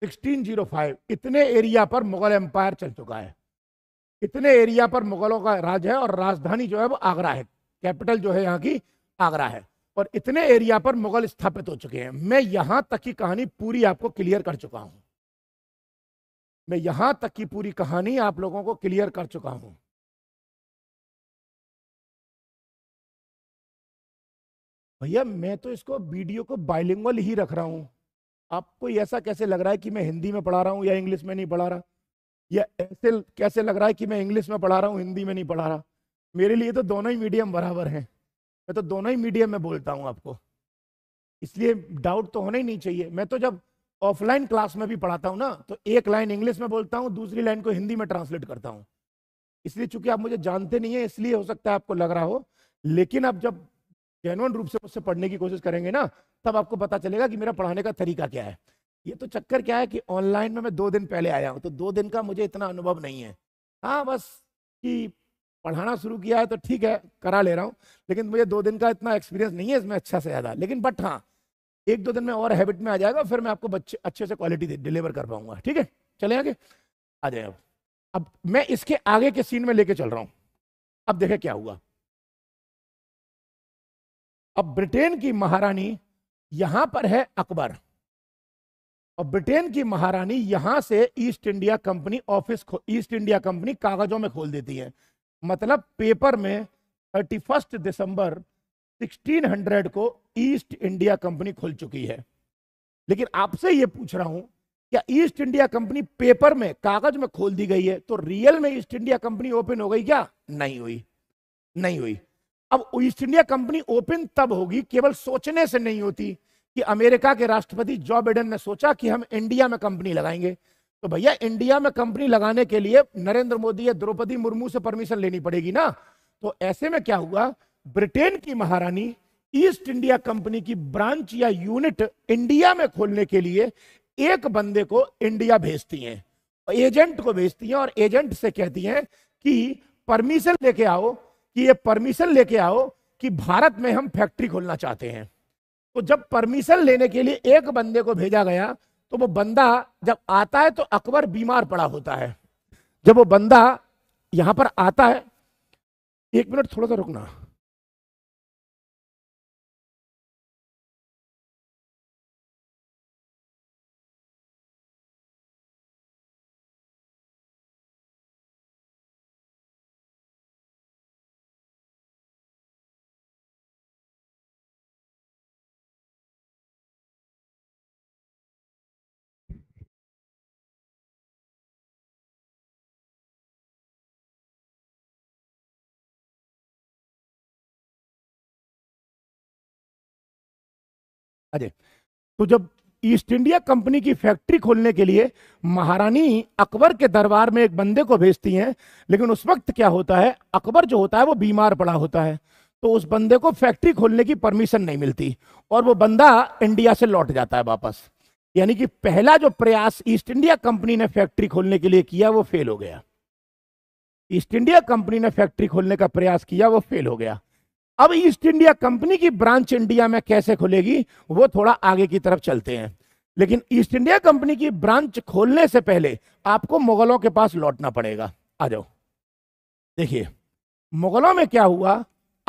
सिक्सटीन जीरो फाइव इतने एरिया पर मुगल एम्पायर चल चुका है इतने एरिया पर मुगलों का राज है और राजधानी जो है वो आगरा है कैपिटल जो है यहाँ की आगरा है और इतने एरिया पर मुगल स्थापित हो चुके हैं मैं यहाँ तक की कहानी पूरी आपको क्लियर कर चुका हूँ मैं यहाँ तक की पूरी कहानी आप लोगों को क्लियर कर चुका हूँ भैया मैं तो इसको वीडियो को बाइलिंगल ही रख रहा हूँ आपको ऐसा कैसे लग रहा है कि मैं हिंदी में पढ़ा रहा हूँ या इंग्लिश में नहीं पढ़ा रहा या ऐसे कैसे लग रहा है कि मैं इंग्लिश में पढ़ा रहा हूँ हिंदी में नहीं पढ़ा रहा मेरे लिए तो दोनों ही मीडियम बराबर हैं मैं तो दोनों ही मीडियम में बोलता हूँ आपको इसलिए डाउट तो होना ही नहीं चाहिए मैं तो जब ऑफलाइन क्लास में भी पढ़ाता हूँ ना तो एक लाइन इंग्लिश में बोलता हूँ दूसरी लाइन को हिंदी में ट्रांसलेट करता हूँ इसलिए चूंकि आप मुझे जानते नहीं है इसलिए हो सकता है आपको लग रहा हो लेकिन आप जब जेनवन रूप से मुझसे पढ़ने की कोशिश करेंगे ना तब आपको पता चलेगा कि मेरा पढ़ाने का तरीका क्या है ये तो चक्कर क्या है कि ऑनलाइन में मैं दो दिन पहले आया हूँ तो दो दिन का मुझे इतना अनुभव नहीं है हाँ बस कि पढ़ाना शुरू किया है तो ठीक है करा ले रहा हूँ लेकिन मुझे दो दिन का इतना एक्सपीरियंस नहीं है इसमें अच्छा से ज़्यादा लेकिन बट हाँ एक दो दिन में और हैबिट में आ जाएगा फिर मैं आपको बच्चे अच्छे से क्वालिटी डिलीवर कर पाऊंगा ठीक है चले आगे आ जाए अब अब मैं इसके आगे के सीन में लेके चल रहा हूं अब देखे क्या हुआ अब ब्रिटेन की महारानी यहां पर है अकबर और ब्रिटेन की महारानी यहां से East India Company office East India Company कागजों में खोल देती है मतलब पेपर में थर्टी फर्स्ट दिसंबर 1600 को ईस्ट इंडिया कंपनी खुल चुकी है लेकिन आपसे यह पूछ रहा हूं क्या ईस्ट इंडिया कंपनी पेपर में कागज में खोल दी गई है तो रियल में ईस्ट इंडिया कंपनी ओपन हो गई क्या नहीं हुई नहीं हुई अब ईस्ट इंडिया कंपनी ओपन तब होगी केवल सोचने से नहीं होती कि अमेरिका के राष्ट्रपति जो बाइडन ने सोचा कि हम इंडिया में कंपनी लगाएंगे तो भैया इंडिया में कंपनी लगाने के लिए नरेंद्र मोदी या द्रौपदी मुर्मू से परमिशन लेनी पड़ेगी ना तो ऐसे में क्या हुआ ब्रिटेन की महारानी ईस्ट इंडिया कंपनी की ब्रांच या यूनिट इंडिया में खोलने के लिए एक बंदे को इंडिया भेजती हैं एजेंट को भेजती हैं और एजेंट से कहती हैं कि परमिशन लेके आओ कि ये परमिशन लेके आओ कि भारत में हम फैक्ट्री खोलना चाहते हैं तो जब परमिशन लेने के लिए एक बंदे को भेजा गया तो वो बंदा जब आता है तो अकबर बीमार पड़ा होता है जब वो बंदा यहां पर आता है एक मिनट थोड़ा सा रुकना अजय तो जब ईस्ट इंडिया कंपनी की फैक्ट्री खोलने के लिए महारानी अकबर के दरबार में एक बंदे को भेजती हैं लेकिन उस वक्त क्या होता है अकबर जो होता है वो बीमार पड़ा होता है तो उस बंदे को फैक्ट्री खोलने की परमिशन नहीं मिलती और वो बंदा इंडिया से लौट जाता है वापस यानी कि पहला जो प्रयास ईस्ट इंडिया कंपनी ने फैक्ट्री खोलने के लिए किया वो फेल हो गया ईस्ट इंडिया कंपनी ने फैक्ट्री खोलने का प्रयास किया वो फेल हो गया अब ईस्ट इंडिया कंपनी की ब्रांच इंडिया में कैसे खुलेगी वो थोड़ा आगे की तरफ चलते हैं लेकिन ईस्ट इंडिया कंपनी की ब्रांच खोलने से पहले आपको मुगलों के पास लौटना पड़ेगा आ जाओ देखिए मुगलों में क्या हुआ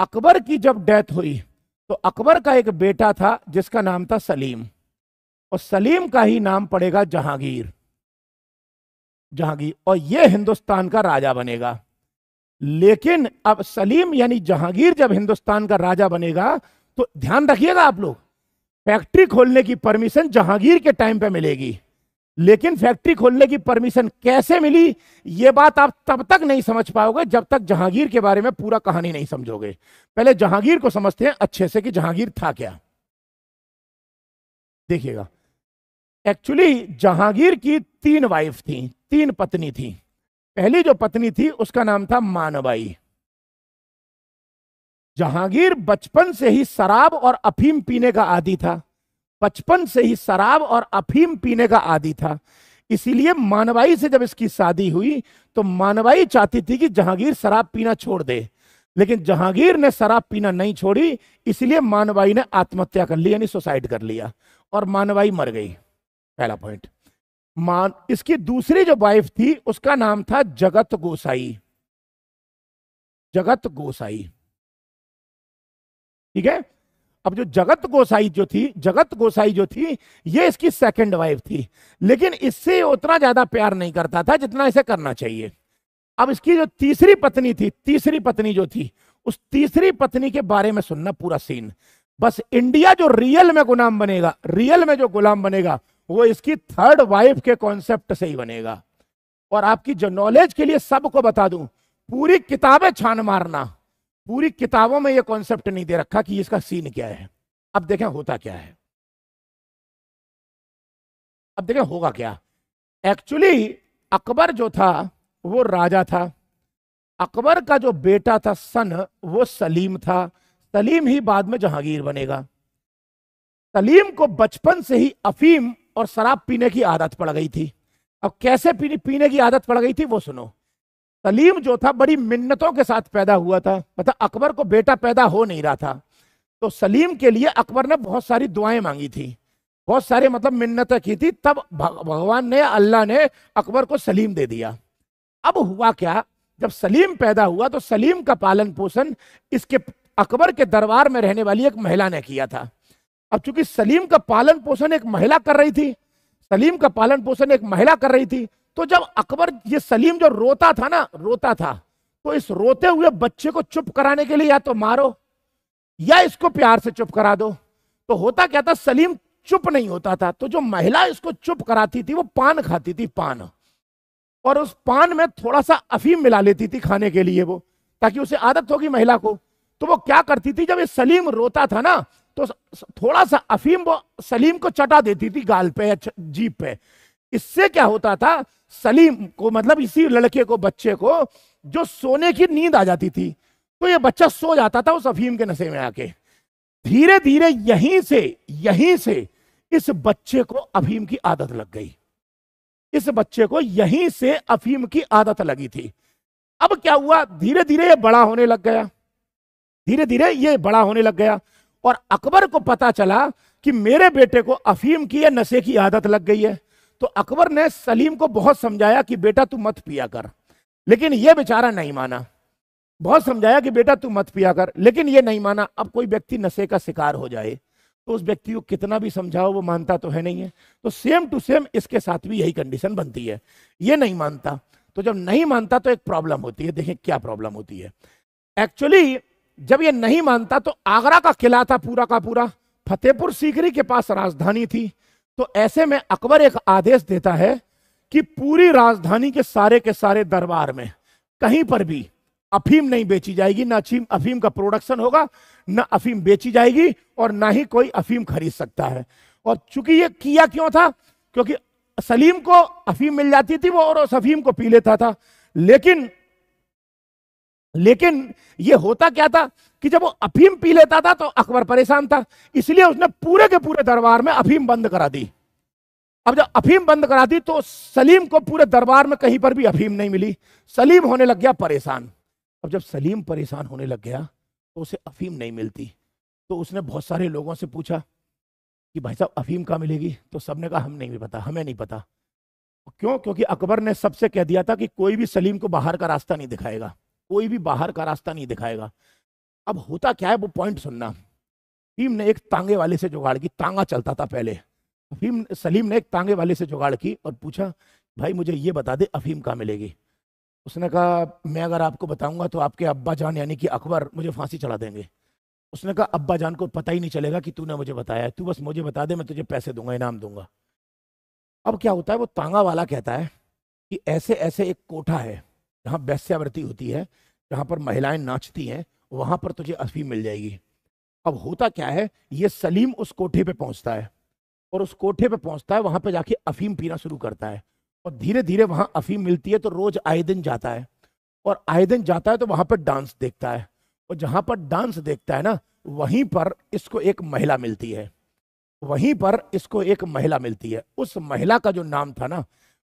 अकबर की जब डेथ हुई तो अकबर का एक बेटा था जिसका नाम था सलीम और सलीम का ही नाम पड़ेगा जहांगीर जहांगीर और यह हिंदुस्तान का राजा बनेगा लेकिन अब सलीम यानी जहांगीर जब हिंदुस्तान का राजा बनेगा तो ध्यान रखिएगा आप लोग फैक्ट्री खोलने की परमिशन जहांगीर के टाइम पे मिलेगी लेकिन फैक्ट्री खोलने की परमिशन कैसे मिली ये बात आप तब तक नहीं समझ पाओगे जब तक जहांगीर के बारे में पूरा कहानी नहीं समझोगे पहले जहांगीर को समझते हैं अच्छे से कि जहांगीर था क्या देखिएगा एक्चुअली जहांगीर की तीन वाइफ थी तीन पत्नी थी पहली जो पत्नी थी उसका नाम था मानबाई जहांगीर बचपन से ही शराब और अफीम पीने का आदि था बचपन से ही शराब और अफीम पीने का आदि था इसीलिए मानवाई से जब इसकी शादी हुई तो मानवाई चाहती थी कि जहांगीर शराब पीना छोड़ दे लेकिन जहांगीर ने शराब पीना नहीं छोड़ी इसलिए मानवाई ने आत्महत्या कर ली यानी सुसाइड कर लिया और मानवाई मर गई पहला पॉइंट मान इसकी दूसरी जो वाइफ थी उसका नाम था जगत गोसाई जगत गोसाई ठीक है अब जो जगत गोसाई जो थी जगत गोसाई जो थी ये इसकी सेकंड वाइफ थी लेकिन इससे उतना ज्यादा प्यार नहीं करता था जितना इसे करना चाहिए अब इसकी जो तीसरी पत्नी थी तीसरी पत्नी जो थी उस तीसरी पत्नी के बारे में सुनना पूरा सीन बस इंडिया जो रियल में गुलाम बनेगा रियल में जो गुलाम बनेगा वो इसकी थर्ड वाइफ के कॉन्सेप्ट से ही बनेगा और आपकी जो नॉलेज के लिए सबको बता दूं पूरी किताबें छान मारना पूरी किताबों में यह कॉन्सेप्ट नहीं दे रखा कि इसका सीन क्या है अब देखें होता क्या है अब देखें होगा क्या एक्चुअली अकबर जो था वो राजा था अकबर का जो बेटा था सन वो सलीम था सलीम ही बाद में जहांगीर बनेगा सलीम को बचपन से ही अफीम और शराब पीने की आदत पड़ गई थी अब कैसे पीने पीने की आदत पड़ गई थी वो सुनो सलीम जो था बड़ी मिन्नतों के साथ पैदा हुआ था मतलब अकबर को बेटा पैदा हो नहीं रहा था तो सलीम के लिए अकबर ने बहुत सारी दुआएं मांगी थी बहुत सारे मतलब मिन्नतें की थी तब भगवान ने अल्लाह ने अकबर को सलीम दे दिया अब हुआ क्या जब सलीम पैदा हुआ तो सलीम का पालन पोषण इसके अकबर के दरबार में रहने वाली एक महिला ने किया था अब चूंकि सलीम का पालन पोषण एक महिला कर रही थी सलीम का पालन पोषण एक महिला कर रही थी तो जब अकबर ये सलीम जो रोता था ना रोता था तो इस रोते हुए बच्चे को चुप कराने के लिए या तो मारो या इसको प्यार से चुप करा दो तो होता क्या था सलीम चुप नहीं होता था तो जो महिला इसको चुप कराती थी वो पान खाती थी पान और उस पान में थोड़ा सा अफीम मिला लेती थी खाने के लिए वो ताकि उसे आदत होगी महिला को तो वो क्या करती थी जब ये सलीम रोता था ना तो थोड़ा सा अफीम वो सलीम को चटा देती थी गाल पे या जीप पे इससे क्या होता था सलीम को मतलब इसी लड़के को बच्चे को जो सोने की नींद आ जाती थी तो ये बच्चा सो जाता था उस अफीम के नशे में आके धीरे धीरे यहीं से यहीं से इस बच्चे को अफीम की आदत लग गई इस बच्चे को यहीं से अफीम की आदत लगी थी अब क्या हुआ धीरे धीरे ये बड़ा होने लग गया धीरे धीरे ये बड़ा होने लग गया और अकबर को पता चला कि मेरे बेटे को अफीम की या नशे की आदत लग गई है तो अकबर ने सलीम को बहुत समझाया कि बेटा तू मत पिया कर लेकिन यह बेचारा नहीं माना बहुत समझाया कि बेटा तू मत पिया कर लेकिन यह नहीं माना अब कोई व्यक्ति नशे का शिकार हो जाए तो उस व्यक्ति को कितना भी समझाओ वो मानता तो है नहीं है तो सेम टू सेम इसके साथ भी यही कंडीशन बनती है ये नहीं मानता तो जब नहीं मानता तो एक प्रॉब्लम होती है देखें क्या प्रॉब्लम होती है एक्चुअली जब ये नहीं मानता तो आगरा का किला था पूरा का पूरा फतेहपुर सीकरी के पास राजधानी थी तो ऐसे में अकबर एक आदेश देता है कि पूरी राजधानी के सारे के सारे दरबार में कहीं पर भी अफीम नहीं बेची जाएगी ना अफीम अफीम का प्रोडक्शन होगा ना अफीम बेची जाएगी और ना ही कोई अफीम खरीद सकता है और चूंकि ये किया क्यों था क्योंकि सलीम को अफीम मिल जाती थी वो और उस अफीम को पी लेता था लेकिन लेकिन ये होता क्या था कि जब वो अफीम पी लेता था तो अकबर परेशान था इसलिए उसने पूरे के पूरे दरबार में अफीम बंद करा दी अब जब अफीम बंद करा दी तो सलीम को पूरे दरबार में कहीं पर भी अफीम नहीं मिली सलीम होने लग गया परेशान अब जब सलीम परेशान होने लग गया तो उसे अफीम नहीं मिलती तो उसने बहुत सारे लोगों से पूछा कि भाई साहब अफीम कहाँ मिलेगी तो सबने कहा हम नहीं पता हमें नहीं पता क्यों क्योंकि अकबर ने सबसे कह दिया था कि कोई भी सलीम को बाहर का रास्ता नहीं दिखाएगा कोई भी बाहर का रास्ता नहीं दिखाएगा अब होता क्या है वो पॉइंट सुनना भीम ने एक तांगे वाले से जुगाड़ की तांगा चलता था पहले अफीम सलीम ने एक तांगे वाले से जुगाड़ की और पूछा भाई मुझे ये बता दे अफीम कहाँ मिलेगी उसने कहा मैं अगर आपको बताऊंगा तो आपके अब्बा जान यानी कि अकबर मुझे फांसी चढ़ा देंगे उसने कहा अब्बा जान को पता ही नहीं चलेगा कि तूने मुझे बताया तू बस मुझे बता दे मैं तुझे पैसे दूंगा इनाम दूंगा अब क्या होता है वो तांगा वाला कहता है कि ऐसे ऐसे एक कोठा है जहाँ वैश्यावृत्ति होती है जहाँ पर महिलाएं नाचती हैं वहाँ पर तुझे अफीम मिल जाएगी अब होता क्या है ये सलीम उस कोठे पे पहुँचता है और उस कोठे पे पहुँचता है वहाँ पे जाके अफीम पीना शुरू करता है और धीरे धीरे वहाँ अफीम मिलती है तो रोज आए दिन जाता है और आए दिन जाता है तो वहाँ पर डांस देखता है और जहाँ पर डांस देखता है ना वहीं पर इसको एक महिला मिलती है वहीं पर इसको एक महिला मिलती है उस महिला का जो नाम था ना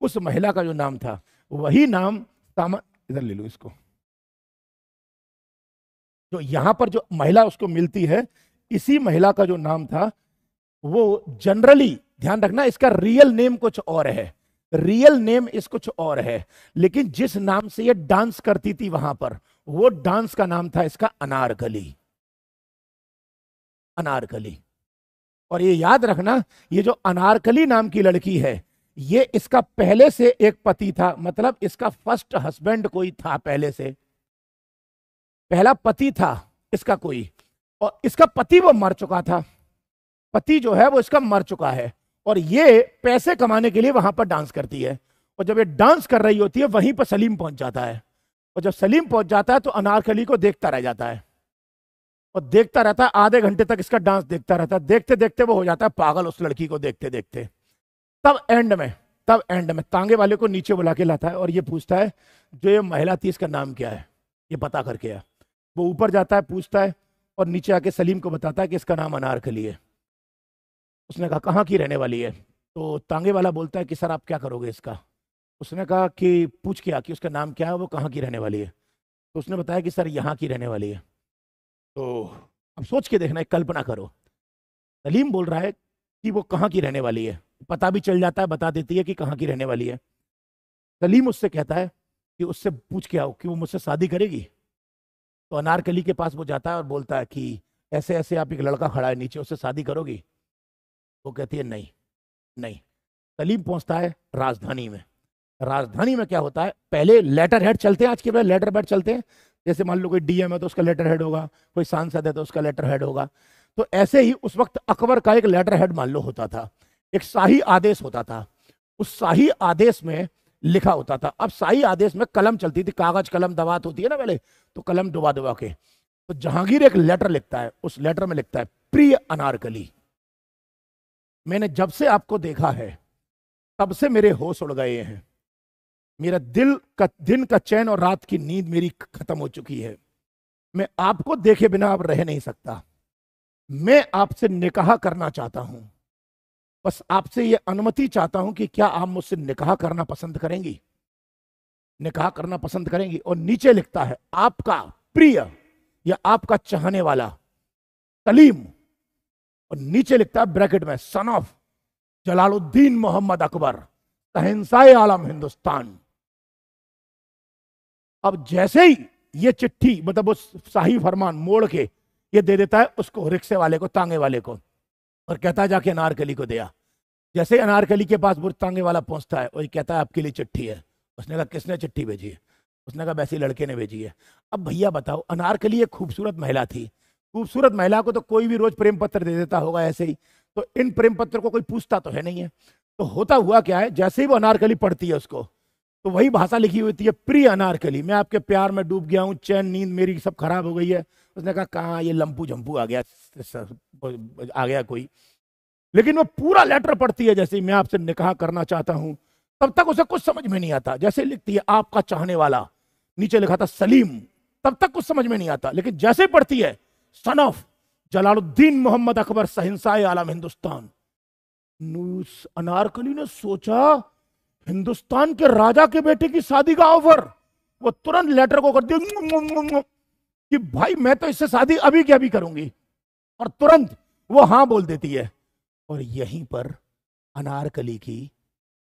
उस महिला का जो नाम था वही नाम सामा इधर ले लो इसको जो यहां पर जो महिला उसको मिलती है इसी महिला का जो नाम था वो जनरली ध्यान रखना इसका रियल नेम कुछ और है रियल नेम इस कुछ और है लेकिन जिस नाम से ये डांस करती थी वहां पर वो डांस का नाम था इसका अनारकली अनारकली और ये याद रखना ये जो अनारकली नाम की लड़की है ये इसका पहले से एक पति था मतलब इसका फर्स्ट हस्बैंड कोई था पहले से पहला पति था इसका कोई और इसका पति वो मर चुका था पति जो है वो इसका मर चुका है और ये पैसे कमाने के लिए वहां पर डांस करती है और जब ये डांस कर रही होती है वहीं पर सलीम पहुंच जाता है और जब सलीम पहुंच जाता है तो अनारकली को देखता रह जाता है और देखता रहता है आधे घंटे तक इसका डांस देखता रहता है देखते देखते वो हो जाता है पागल उस लड़की को देखते देखते तब एंड में तब एंड में तांगे वाले को नीचे बुला के लाता है और ये पूछता है जो ये महिला थी इसका नाम क्या है ये पता करके है वो ऊपर जाता है पूछता है और नीचे आके सलीम को बताता है कि इसका नाम अनारकली है उसने कहा कहाँ की रहने वाली है तो तांगे वाला बोलता है कि सर आप क्या करोगे इसका उसने कहा कि पूछ के आ कि उसका नाम क्या है वो कहाँ की रहने वाली है तो उसने बताया कि सर यहाँ की रहने वाली है तो अब सोच के देखना है कल्पना करो सलीम बोल रहा है कि वो कहाँ की रहने वाली है पता भी चल जाता है बता देती है कि कहाँ की रहने वाली है सलीम उससे कहता है कि उससे पूछ के आओ कि वो मुझसे शादी करेगी तो अनारकली के पास वो जाता है और बोलता है कि ऐसे ऐसे आप एक लड़का खड़ा है नीचे उससे शादी करोगी वो कहती है नहीं नहीं सलीम पहुंचता है राजधानी में राजधानी में क्या होता है पहले लेटर हेड चलते हैं आज के बाद लेटर हेड चलते हैं जैसे मान लो कोई डीएम है तो उसका लेटर हेड होगा कोई सांसद है तो उसका लेटर हेड होगा तो ऐसे ही उस वक्त अकबर का एक लेटर हेड मान लो होता था एक शाही आदेश होता था उस शाही आदेश में लिखा होता था अब शाही आदेश में कलम चलती थी कागज कलम दवात तो होती है ना पहले तो कलम डुबा डुबा के तो जहांगीर एक लेटर लिखता है उस लेटर में लिखता है प्रिय अनारकली मैंने जब से आपको देखा है तब से मेरे होश उड़ गए हैं मेरा दिल का दिन का चैन और रात की नींद मेरी खत्म हो चुकी है मैं आपको देखे बिना अब रह नहीं सकता मैं आपसे निकाह करना चाहता हूं बस आपसे ये अनुमति चाहता हूं कि क्या आप मुझसे निकाह करना पसंद करेंगी निकाह करना पसंद करेंगी और नीचे लिखता है आपका प्रिय या आपका चाहने वाला तलीम और नीचे लिखता है ब्रैकेट में सन ऑफ जलालुद्दीन मोहम्मद अकबर तहनसाए आलम हिंदुस्तान अब जैसे ही ये चिट्ठी मतलब उस शाही फरमान मोड़ के ये दे देता है उसको रिक्शे वाले को तांगे वाले को और कहता जाके अनारकली को दिया जैसे ही अनारकली के पास बुरतांगे वाला पहुंचता है और कहता है आपके लिए चिट्ठी है उसने कहा किसने चिट्ठी भेजी है उसने कहा वैसे लड़के ने भेजी है अब भैया बताओ अनारकली एक खूबसूरत महिला थी खूबसूरत महिला को तो कोई भी रोज प्रेम पत्र दे देता होगा ऐसे ही तो इन प्रेम पत्र को कोई पूछता तो है नहीं है तो होता हुआ क्या है जैसे ही वो अनारकली पढ़ती है उसको तो वही भाषा लिखी हुई थी प्रिय अनारकली मैं आपके प्यार में डूब गया हूँ चैन नींद मेरी सब खराब हो गई है उसने कहा कहा ये लंपू झंपू आ गया आ गया कोई लेकिन वो पूरा लेटर पढ़ती है जैसे मैं आपसे निकाह करना चाहता हूं तब तक उसे कुछ समझ में नहीं आता जैसे लिखती है आपका चाहने वाला नीचे लिखा था सलीम तब तक कुछ समझ में नहीं आता लेकिन जैसे पढ़ती है सन ऑफ जलालुद्दीन मोहम्मद अकबर सहिंसाए आलम हिंदुस्तान अनारकली ने सोचा हिंदुस्तान के राजा के बेटे की शादी का ऑफर वो तुरंत लेटर को कर दिया कि भाई मैं तो इससे शादी अभी क्या भी करूंगी और तुरंत वो हां बोल देती है और यहीं पर अनारकली की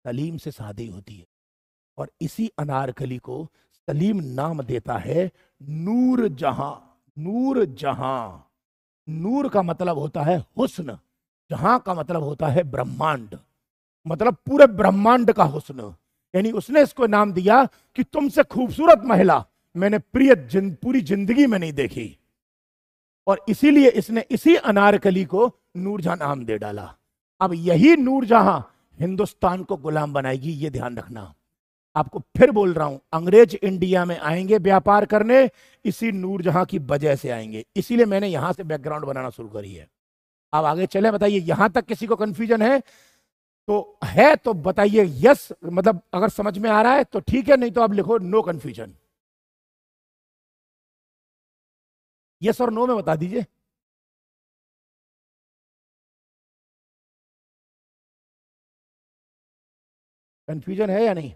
सलीम से शादी होती है और इसी अनारकली को सलीम नाम देता है नूर जहां नूर जहां नूर का मतलब होता है हुस्न जहां का मतलब होता है ब्रह्मांड मतलब पूरे ब्रह्मांड का हुस्न यानी उसने इसको नाम दिया कि तुमसे खूबसूरत महिला मैंने प्रिय जिन, पूरी जिंदगी में नहीं देखी और इसीलिए इसने इसी अनारकली को नूरजहां नाम दे डाला अब यही नूरजहां हिंदुस्तान को गुलाम बनाएगी ये ध्यान रखना आपको फिर बोल रहा हूं अंग्रेज इंडिया में आएंगे व्यापार करने इसी नूरजहां की वजह से आएंगे इसीलिए मैंने यहां से बैकग्राउंड बनाना शुरू करी है अब आगे चले बताइए यहां तक किसी को कंफ्यूजन है तो है तो बताइए यस मतलब अगर समझ में आ रहा है तो ठीक है नहीं तो आप लिखो नो कंफ्यूजन यस और नो में बता दीजिए कंफ्यूजन है या नहीं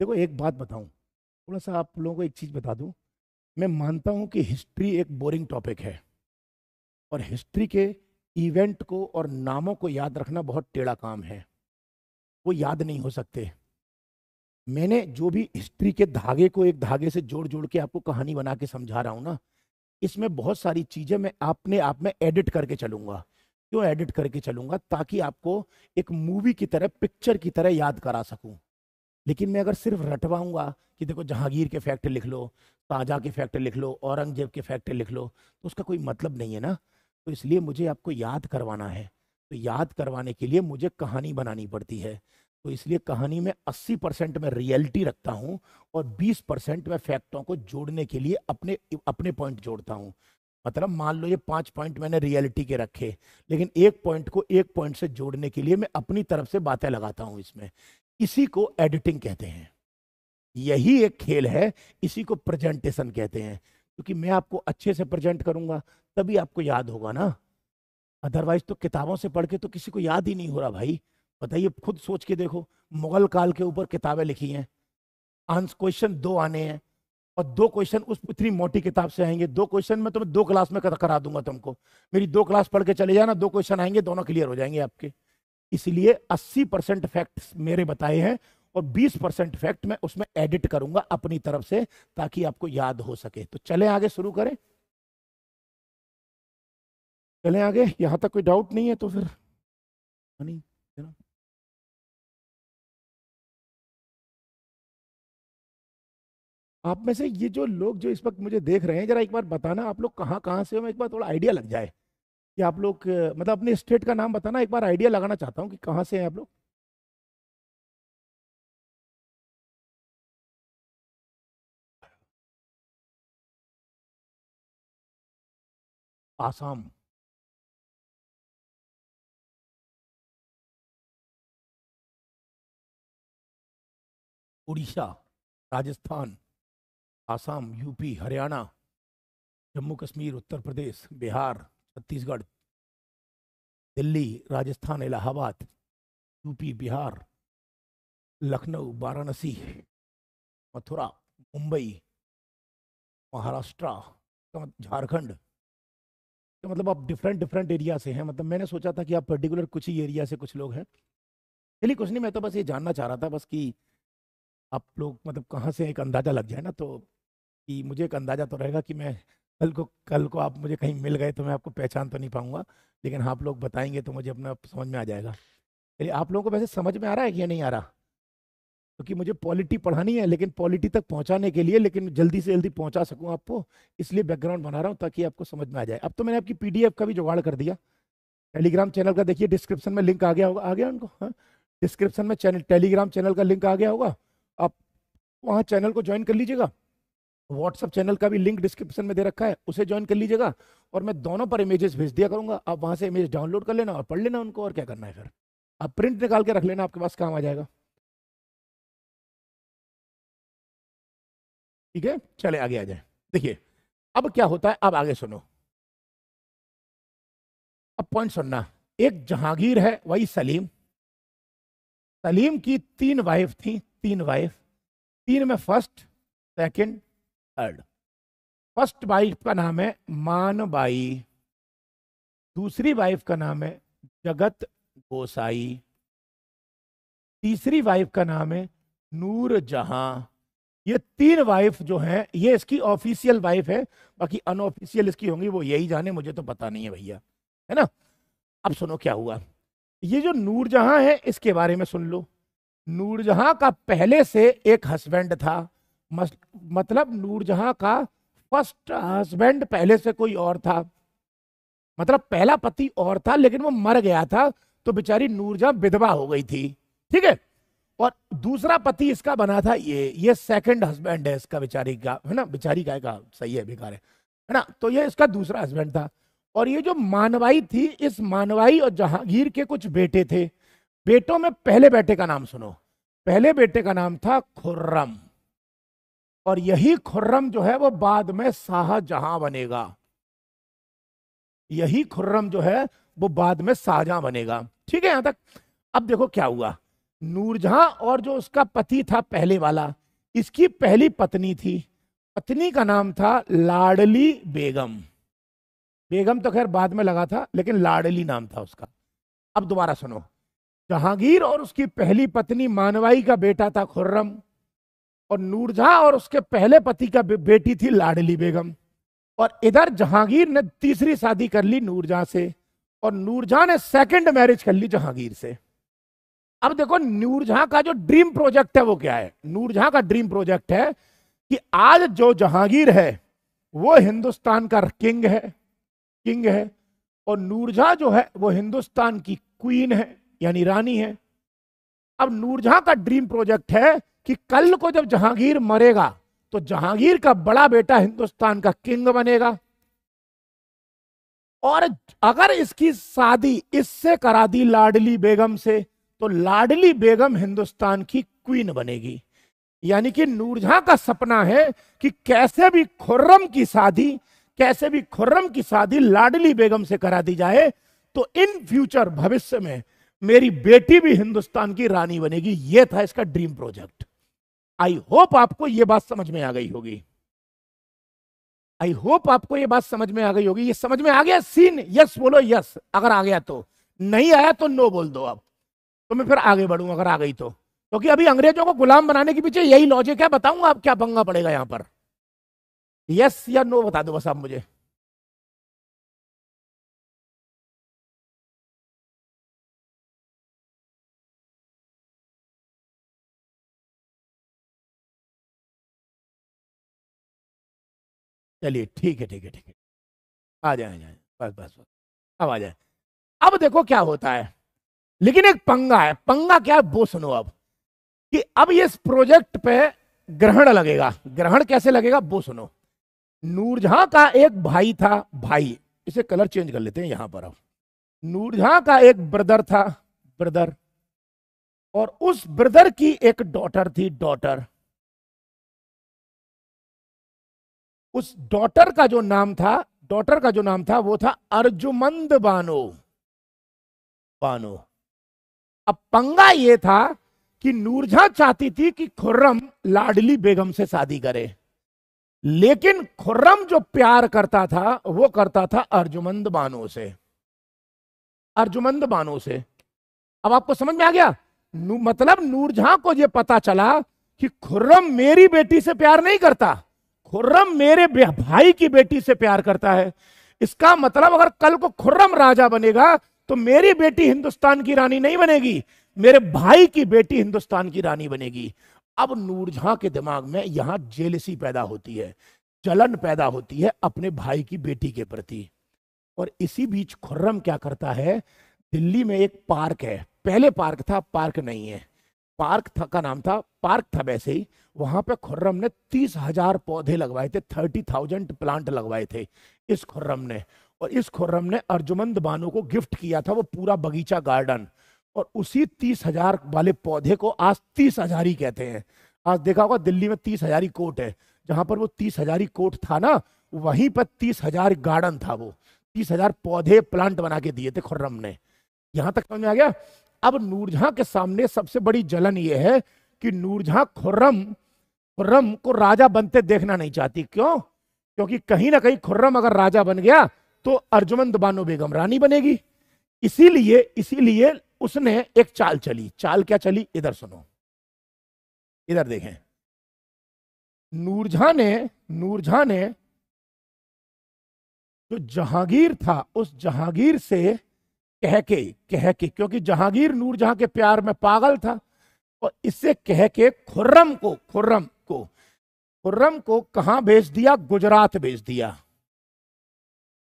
देखो एक बात बताऊं थोड़ा सा आप लोगों को एक चीज़ बता दूं मैं मानता हूं कि हिस्ट्री एक बोरिंग टॉपिक है और हिस्ट्री के इवेंट को और नामों को याद रखना बहुत टेढ़ा काम है वो याद नहीं हो सकते मैंने जो भी हिस्ट्री के धागे को एक धागे से जोड़ जोड़ के आपको कहानी बना के समझा रहा हूँ ना इसमें बहुत सारी चीज़ें मैं अपने आप में एडिट करके चलूँगा क्यों एडिट करके चलूँगा ताकि आपको एक मूवी की तरह पिक्चर की तरह याद करा सकूँ लेकिन मैं अगर सिर्फ रटवाऊँगा कि देखो जहांगीर के फैक्ट लिख लो ताजा के फैक्ट लिख लो औरंगजेब के फैक्ट लिख लो तो उसका कोई मतलब नहीं है ना तो इसलिए मुझे आपको याद करवाना है तो याद करवाने के लिए मुझे कहानी बनानी पड़ती है तो इसलिए कहानी में 80 परसेंट में रियलिटी रखता हूँ और 20 परसेंट में फैक्टों को जोड़ने के लिए अपने अपने पॉइंट जोड़ता हूँ मतलब मान लो ये पांच पॉइंट मैंने रियलिटी के रखे लेकिन एक पॉइंट को एक पॉइंट से जोड़ने के लिए मैं अपनी तरफ से बातें लगाता हूँ इसमें इसी को एडिटिंग कहते हैं यही एक खेल है इसी को प्रेजेंटेशन कहते हैं क्योंकि मैं आपको अच्छे से प्रेजेंट करूंगा तभी आपको याद होगा ना अदरवाइज तो किताबों से पढ़ के तो किसी को याद ही नहीं हो रहा भाई बताइए खुद सोच के देखो मुगल काल के ऊपर किताबें लिखी हैं आंस क्वेश्चन दो आने हैं और दो क्वेश्चन उस इतनी मोटी किताब से आएंगे दो क्वेश्चन में तो मैं दो क्लास में करा दूंगा तुमको मेरी दो क्लास पढ़ के चले जाना दो क्वेश्चन आएंगे दोनों क्लियर हो जाएंगे आपके इसलिए 80 परसेंट फैक्ट मेरे बताए हैं और 20 परसेंट फैक्ट मैं उसमें एडिट करूंगा अपनी तरफ से ताकि आपको याद हो सके तो चले आगे शुरू करें चले आगे यहां तक कोई डाउट नहीं है तो फिर ना आप में से ये जो लोग जो इस वक्त मुझे देख रहे हैं जरा एक बार बताना आप लोग कहाँ कहाँ से हो एक बार थोड़ा आइडिया लग जाए कि आप लोग मतलब अपने स्टेट का नाम बताना एक बार आइडिया लगाना चाहता हूँ कि कहाँ से हैं आप लोग आसाम उड़ीसा राजस्थान आसाम यूपी हरियाणा जम्मू कश्मीर उत्तर प्रदेश बिहार छत्तीसगढ़ दिल्ली राजस्थान इलाहाबाद यूपी बिहार लखनऊ वाराणसी मथुरा मुंबई महाराष्ट्र मतलब झारखंड तो मतलब आप डिफरेंट डिफरेंट एरिया से हैं मतलब मैंने सोचा था कि आप पर्टिकुलर कुछ ही एरिया से कुछ लोग हैं चलिए कुछ नहीं मैं तो बस ये जानना चाह रहा था बस कि आप लोग मतलब कहाँ से एक अंदाज़ा लग जाए ना तो कि मुझे एक अंदाज़ा तो रहेगा कि मैं कल को कल को आप मुझे कहीं मिल गए तो मैं आपको पहचान तो नहीं पाऊंगा लेकिन हाँ आप लोग बताएंगे तो मुझे अपना समझ में आ जाएगा चलिए आप लोगों को वैसे समझ में आ रहा है कि नहीं आ रहा क्योंकि तो मुझे पॉलिटी पढ़ानी है लेकिन पॉलिटी तक पहुंचाने के लिए लेकिन जल्दी से जल्दी पहुंचा सकूं आपको इसलिए बैकग्राउंड बना रहा हूं ताकि आपको समझ में आ जाए अब तो मैंने आपकी पीडीएफ का भी जुगाड़ कर दिया टेलीग्राम चैनल का देखिए डिस्क्रिप्शन में लिंक आ गया होगा आ गया उनको हाँ डिस्क्रिप्शन में चैनल टेलीग्राम चैनल का लिंक आ गया होगा वहां चैनल को ज्वाइन कर लीजिएगा व्हाट्सअप चैनल का भी लिंक डिस्क्रिप्शन में दे रखा है उसे ज्वाइन कर लीजिएगा और मैं दोनों पर इमेजेस भेज दिया करूंगा आप वहां से इमेज डाउनलोड कर लेना और पढ़ लेना उनको और क्या करना है फिर आप प्रिंट निकाल के रख लेना आपके पास काम आ जाएगा ठीक है चले आगे आ जाए देखिए अब क्या होता है अब आगे सुनो अब पॉइंट सुनना एक जहांगीर है वही सलीम सलीम की तीन वाइफ थी तीन वाइफ तीन में first second third first wife का नाम है मानबाई दूसरी वाइफ का नाम है जगत गोसाई तीसरी वाइफ का नाम है नूर जहां ये तीन वाइफ जो हैं ये इसकी ऑफिशियल वाइफ है बाकी अनऑफिशियल इसकी होंगी वो यही जाने मुझे तो पता नहीं है भैया है ना अब सुनो क्या हुआ ये जो नूर जहां है इसके बारे में सुन लो नूरजहां का पहले से एक हस्बैंड था मतलब नूरजहां का फर्स्ट हस्बैंड पहले से कोई और था मतलब पहला पति और था लेकिन वो मर गया था तो बेचारी नूरजहां विधवा हो गई थी ठीक है और दूसरा पति इसका बना था ये ये सेकंड हस्बैंड है इसका बेचारी का है ना बेचारी का, सही है बेकार है है ना तो ये इसका दूसरा हस्बैंड था और ये जो मानवाई थी इस मानवाई और जहांगीर के कुछ बेटे थे बेटों में पहले बेटे का नाम सुनो पहले बेटे का नाम था खुर्रम और यही खुर्रम जो है वो बाद में शाहजहां बनेगा यही खुर्रम जो है वो बाद में शाहजहां बनेगा ठीक है यहां तक अब देखो क्या हुआ नूरजहां और जो उसका पति था पहले वाला इसकी पहली पत्नी थी पत्नी का नाम था लाडली बेगम बेगम तो खैर बाद में लगा था लेकिन लाडली नाम था उसका अब दोबारा सुनो जहांगीर और उसकी पहली पत्नी मानवाई का बेटा था खुर्रम और नूरजहां और उसके पहले पति का बेटी थी लाडली बेगम और इधर जहांगीर ने तीसरी शादी कर ली नूरझा से और नूरझा ने सेकंड मैरिज कर ली जहांगीर से अब देखो नूरझा का जो ड्रीम प्रोजेक्ट है वो क्या है नूरझा का ड्रीम प्रोजेक्ट है कि आज जो जहांगीर है वो हिंदुस्तान का किंग है किंग है और नूरझा जो है वो हिंदुस्तान की क्वीन है यानी रानी है अब नूरजहां का ड्रीम प्रोजेक्ट है कि कल को जब जहांगीर मरेगा तो जहांगीर का बड़ा बेटा हिंदुस्तान का किंग बनेगा और अगर इसकी शादी इससे करा दी लाडली बेगम से तो लाडली बेगम हिंदुस्तान की क्वीन बनेगी यानी कि नूरजहां का सपना है कि कैसे भी खुर्रम की शादी कैसे भी खुर्रम की शादी लाडली बेगम से करा दी जाए तो इन फ्यूचर भविष्य में मेरी बेटी भी हिंदुस्तान की रानी बनेगी यह था इसका ड्रीम प्रोजेक्ट आई होप आपको यह बात समझ में आ गई होगी आई होप आपको यह बात समझ में आ गई होगी ये समझ में आ गया सीन यस बोलो यस अगर आ गया तो नहीं आया तो नो बोल दो आप तो मैं फिर आगे बढ़ू अगर आ गई तो क्योंकि तो अभी अंग्रेजों को गुलाम बनाने के पीछे यही लॉजिक है बताऊंगा आप क्या पंगा पड़ेगा यहां पर यस या नो बता दो बस आप मुझे चलिए ठीक है ठीक है ठीक है आ जाए आ जाए बस बस बस अब आ जाए अब देखो क्या होता है लेकिन एक पंगा है पंगा क्या है वो सुनो अब कि अब इस प्रोजेक्ट पे ग्रहण लगेगा ग्रहण कैसे लगेगा वो सुनो नूरजहां का एक भाई था भाई इसे कलर चेंज कर लेते हैं यहां पर अब नूरजहां का एक ब्रदर था ब्रदर और उस ब्रदर की एक डॉटर थी डॉटर उस डॉटर का जो नाम था डॉटर का जो नाम था वो था अर्जुमंद बानो बानो अब पंगा ये था कि नूरझा चाहती थी कि खुर्रम लाडली बेगम से शादी करे लेकिन खुर्रम जो प्यार करता था वो करता था अर्जुमंद बानो से अर्जुमंद बानो से अब आपको समझ में आ गया नू, मतलब नूरझां को यह पता चला कि खुर्रम मेरी बेटी से प्यार नहीं करता खुर्रम मेरे भाई की बेटी से प्यार करता है इसका मतलब अगर कल को खुर्रम राजा बनेगा तो मेरी बेटी हिंदुस्तान की रानी नहीं बनेगी मेरे भाई की बेटी हिंदुस्तान की रानी बनेगी अब नूरजहां के दिमाग में यहां जेलसी पैदा होती है जलन पैदा होती है अपने भाई की बेटी के प्रति और इसी बीच खुर्रम क्या करता है दिल्ली में एक पार्क है पहले पार्क था पार्क नहीं है पार्क था का नाम था पार्क था वैसे ही वहां पे खुर्रम ने तीस हजार पौधे लगवाए थे थर्टी थाउजेंड प्लांट लगवाए थे इस खुर्रम ने और इस खुर्रम ने अर्जुमंद बानो को गिफ्ट किया था वो पूरा बगीचा गार्डन और उसी तीस हजार वाले पौधे को आज तीस हजार ही कहते हैं आज देखा होगा दिल्ली में तीस हजारी कोट है जहां पर वो तीस हजारी कोट था ना वहीं पर तीस हजार गार्डन था वो तीस हजार पौधे प्लांट बना के दिए थे खुर्रम ने यहां तक समझ में आ गया अब नूरझा के सामने सबसे बड़ी जलन ये है कि नूरझा खुर्रम खुर्रम को राजा बनते देखना नहीं चाहती क्यों क्योंकि कहीं ना कहीं खुर्रम अगर राजा बन गया तो अर्जुमंद बानो बेगम रानी बनेगी इसीलिए इसीलिए उसने एक चाल चली चाल क्या चली इधर सुनो इधर देखें नूरझा ने नूरझा ने जो जहांगीर था उस जहांगीर से कह के कह के क्योंकि जहांगीर नूरजहां के प्यार में पागल था और इससे कह के खुर्रम को खुर्रम को खुर्रम को कहा भेज दिया गुजरात भेज दिया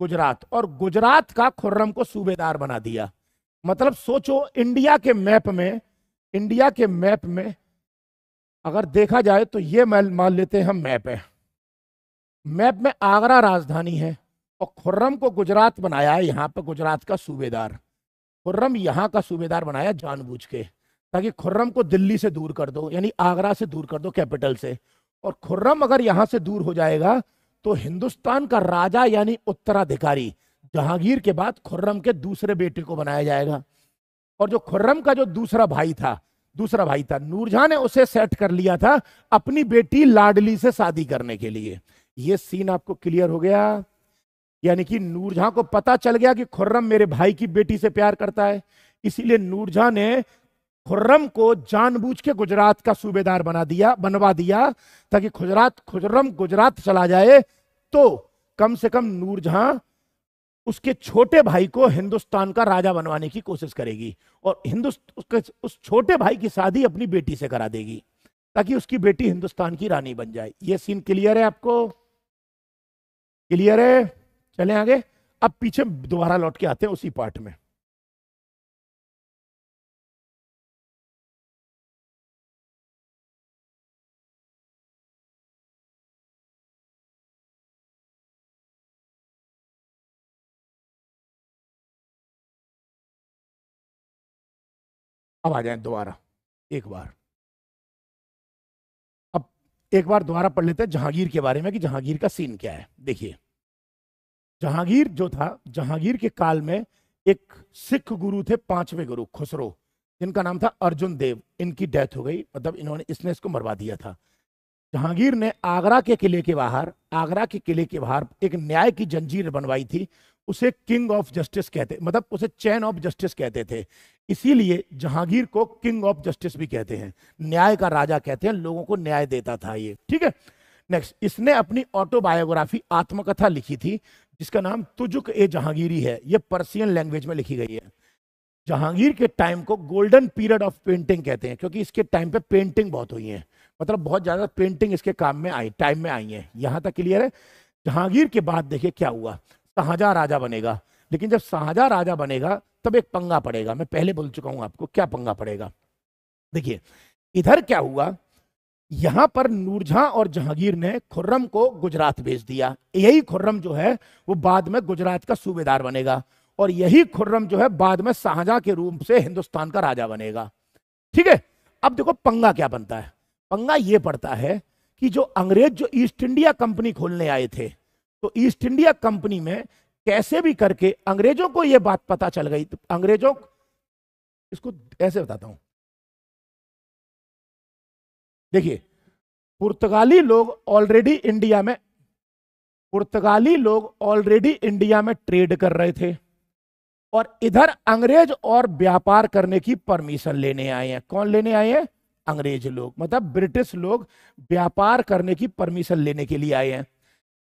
गुजरात और गुजरात का खुर्रम को सूबेदार बना दिया मतलब सोचो इंडिया के मैप में इंडिया के मैप में अगर देखा जाए तो ये मान लेते हैं हम मैप है मैप में आगरा राजधानी है और खुर्रम को गुजरात बनाया है यहाँ पर गुजरात का सूबेदार खुर्रम यहाँ का सूबेदार बनाया जानबूझ के ताकि खुर्रम को दिल्ली से दूर कर दो यानी आगरा से दूर कर दो कैपिटल से और खुर्रम अगर यहाँ से दूर हो जाएगा तो हिंदुस्तान का राजा यानी उत्तराधिकारी जहांगीर के बाद खुर्रम के दूसरे बेटे को बनाया जाएगा और जो खुर्रम का जो दूसरा भाई था दूसरा भाई था नूरजहां ने उसे सेट कर लिया था अपनी बेटी लाडली से शादी करने के लिए यह सीन आपको क्लियर हो गया यानी कि नूरजहां को पता चल गया कि खुर्रम मेरे भाई की बेटी से प्यार करता है इसीलिए नूरजहां ने खुर्रम को जानबूझ के गुजरात का सूबेदार बना दिया बनवा दिया ताकि खुजरात खुर्रम गुजरात चला जाए तो कम से कम नूरजहां उसके छोटे भाई को हिंदुस्तान का राजा बनवाने की कोशिश करेगी और हिंदुस्तान उस छोटे भाई की शादी अपनी बेटी से करा देगी ताकि उसकी बेटी हिंदुस्तान की रानी बन जाए ये सीन क्लियर है आपको क्लियर है चले आगे अब पीछे दोबारा लौट के आते हैं उसी पार्ट में अब आ जाए दोबारा एक बार अब एक बार दोबारा पढ़ लेते हैं जहांगीर के बारे में कि जहांगीर का सीन क्या है देखिए जहांगीर जो था जहांगीर के काल में एक सिख गुरु थे पांचवे गुरु खुसरो जिनका नाम था अर्जुन देव इनकी डेथ हो गई मतलब इन्होंने इसने इसको मरवा दिया था जहांगीर ने आगरा के किले के बाहर आगरा के किले के बाहर एक न्याय की जंजीर बनवाई थी उसे किंग ऑफ जस्टिस कहते मतलब उसे चैन ऑफ जस्टिस कहते थे इसीलिए जहांगीर को किंग ऑफ जस्टिस भी कहते हैं न्याय का राजा कहते हैं लोगों को न्याय देता था ये ठीक है नेक्स्ट इसने अपनी ऑटोबायोग्राफी आत्मकथा लिखी थी जिसका नाम तुजुक ए जहांगीरी है यह पर्सियन लैंग्वेज में लिखी गई है जहांगीर के टाइम को गोल्डन पीरियड ऑफ पेंटिंग कहते हैं क्योंकि इसके टाइम पे पेंटिंग बहुत हुई है मतलब बहुत ज़्यादा पेंटिंग इसके काम में आई टाइम में आई है यहां तक क्लियर है जहांगीर के बाद देखिए क्या हुआ शाहजा राजा बनेगा लेकिन जब शाहजा राजा बनेगा तब एक पंगा पड़ेगा मैं पहले बोल चुका हूं आपको क्या पंगा पड़ेगा देखिए इधर क्या हुआ यहां पर नूरजहां और जहांगीर ने खुर्रम को गुजरात भेज दिया यही खुर्रम जो है वो बाद में गुजरात का सूबेदार बनेगा और यही खुर्रम जो है बाद में शाहजहां के रूप से हिंदुस्तान का राजा बनेगा ठीक है अब देखो पंगा क्या बनता है पंगा ये पड़ता है कि जो अंग्रेज जो ईस्ट इंडिया कंपनी खोलने आए थे तो ईस्ट इंडिया कंपनी में कैसे भी करके अंग्रेजों को यह बात पता चल गई तो अंग्रेजों इसको ऐसे बताता हूं देखिए पुर्तगाली लोग ऑलरेडी इंडिया में पुर्तगाली लोग ऑलरेडी इंडिया में ट्रेड कर रहे थे और इधर अंग्रेज और व्यापार करने की परमिशन लेने आए हैं कौन लेने आए हैं अंग्रेज लोग मतलब ब्रिटिश लोग व्यापार करने की परमिशन लेने के लिए आए हैं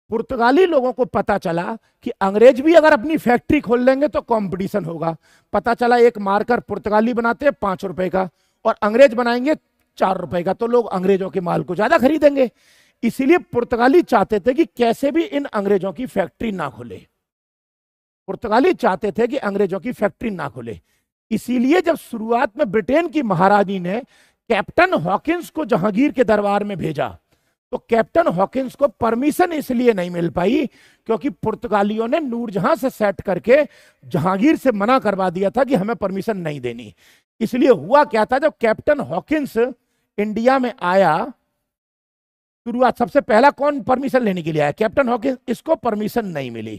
पुर्तगाली लोगों को पता चला कि अंग्रेज भी अगर अपनी फैक्ट्री खोल लेंगे तो कंपटीशन होगा पता चला एक मार्कर पुर्तगाली बनाते हैं पांच रुपए का और अंग्रेज बनाएंगे चार रुपए का तो लोग अंग्रेजों के माल को ज्यादा खरीदेंगे इसीलिए पुर्तगाली चाहते थे कि कैसे भी इन अंग्रेजों की फैक्ट्री ना खोले पुर्तगाली चाहते थे कि अंग्रेजों की फैक्ट्री ना खोले इसीलिए जब शुरुआत में ब्रिटेन की महारानी ने कैप्टन हॉकिंस को जहांगीर के दरबार में भेजा तो कैप्टन हॉकिंस को परमिशन इसलिए नहीं मिल पाई क्योंकि पुर्तगालियों ने नूरजहां से सेट करके जहांगीर से मना करवा दिया था कि हमें परमिशन नहीं देनी इसलिए हुआ क्या था जब कैप्टन हॉकिंस इंडिया में आया शुरुआत सबसे पहला कौन परमिशन लेने के लिए आया कैप्टन हॉकिंस इसको परमिशन नहीं मिली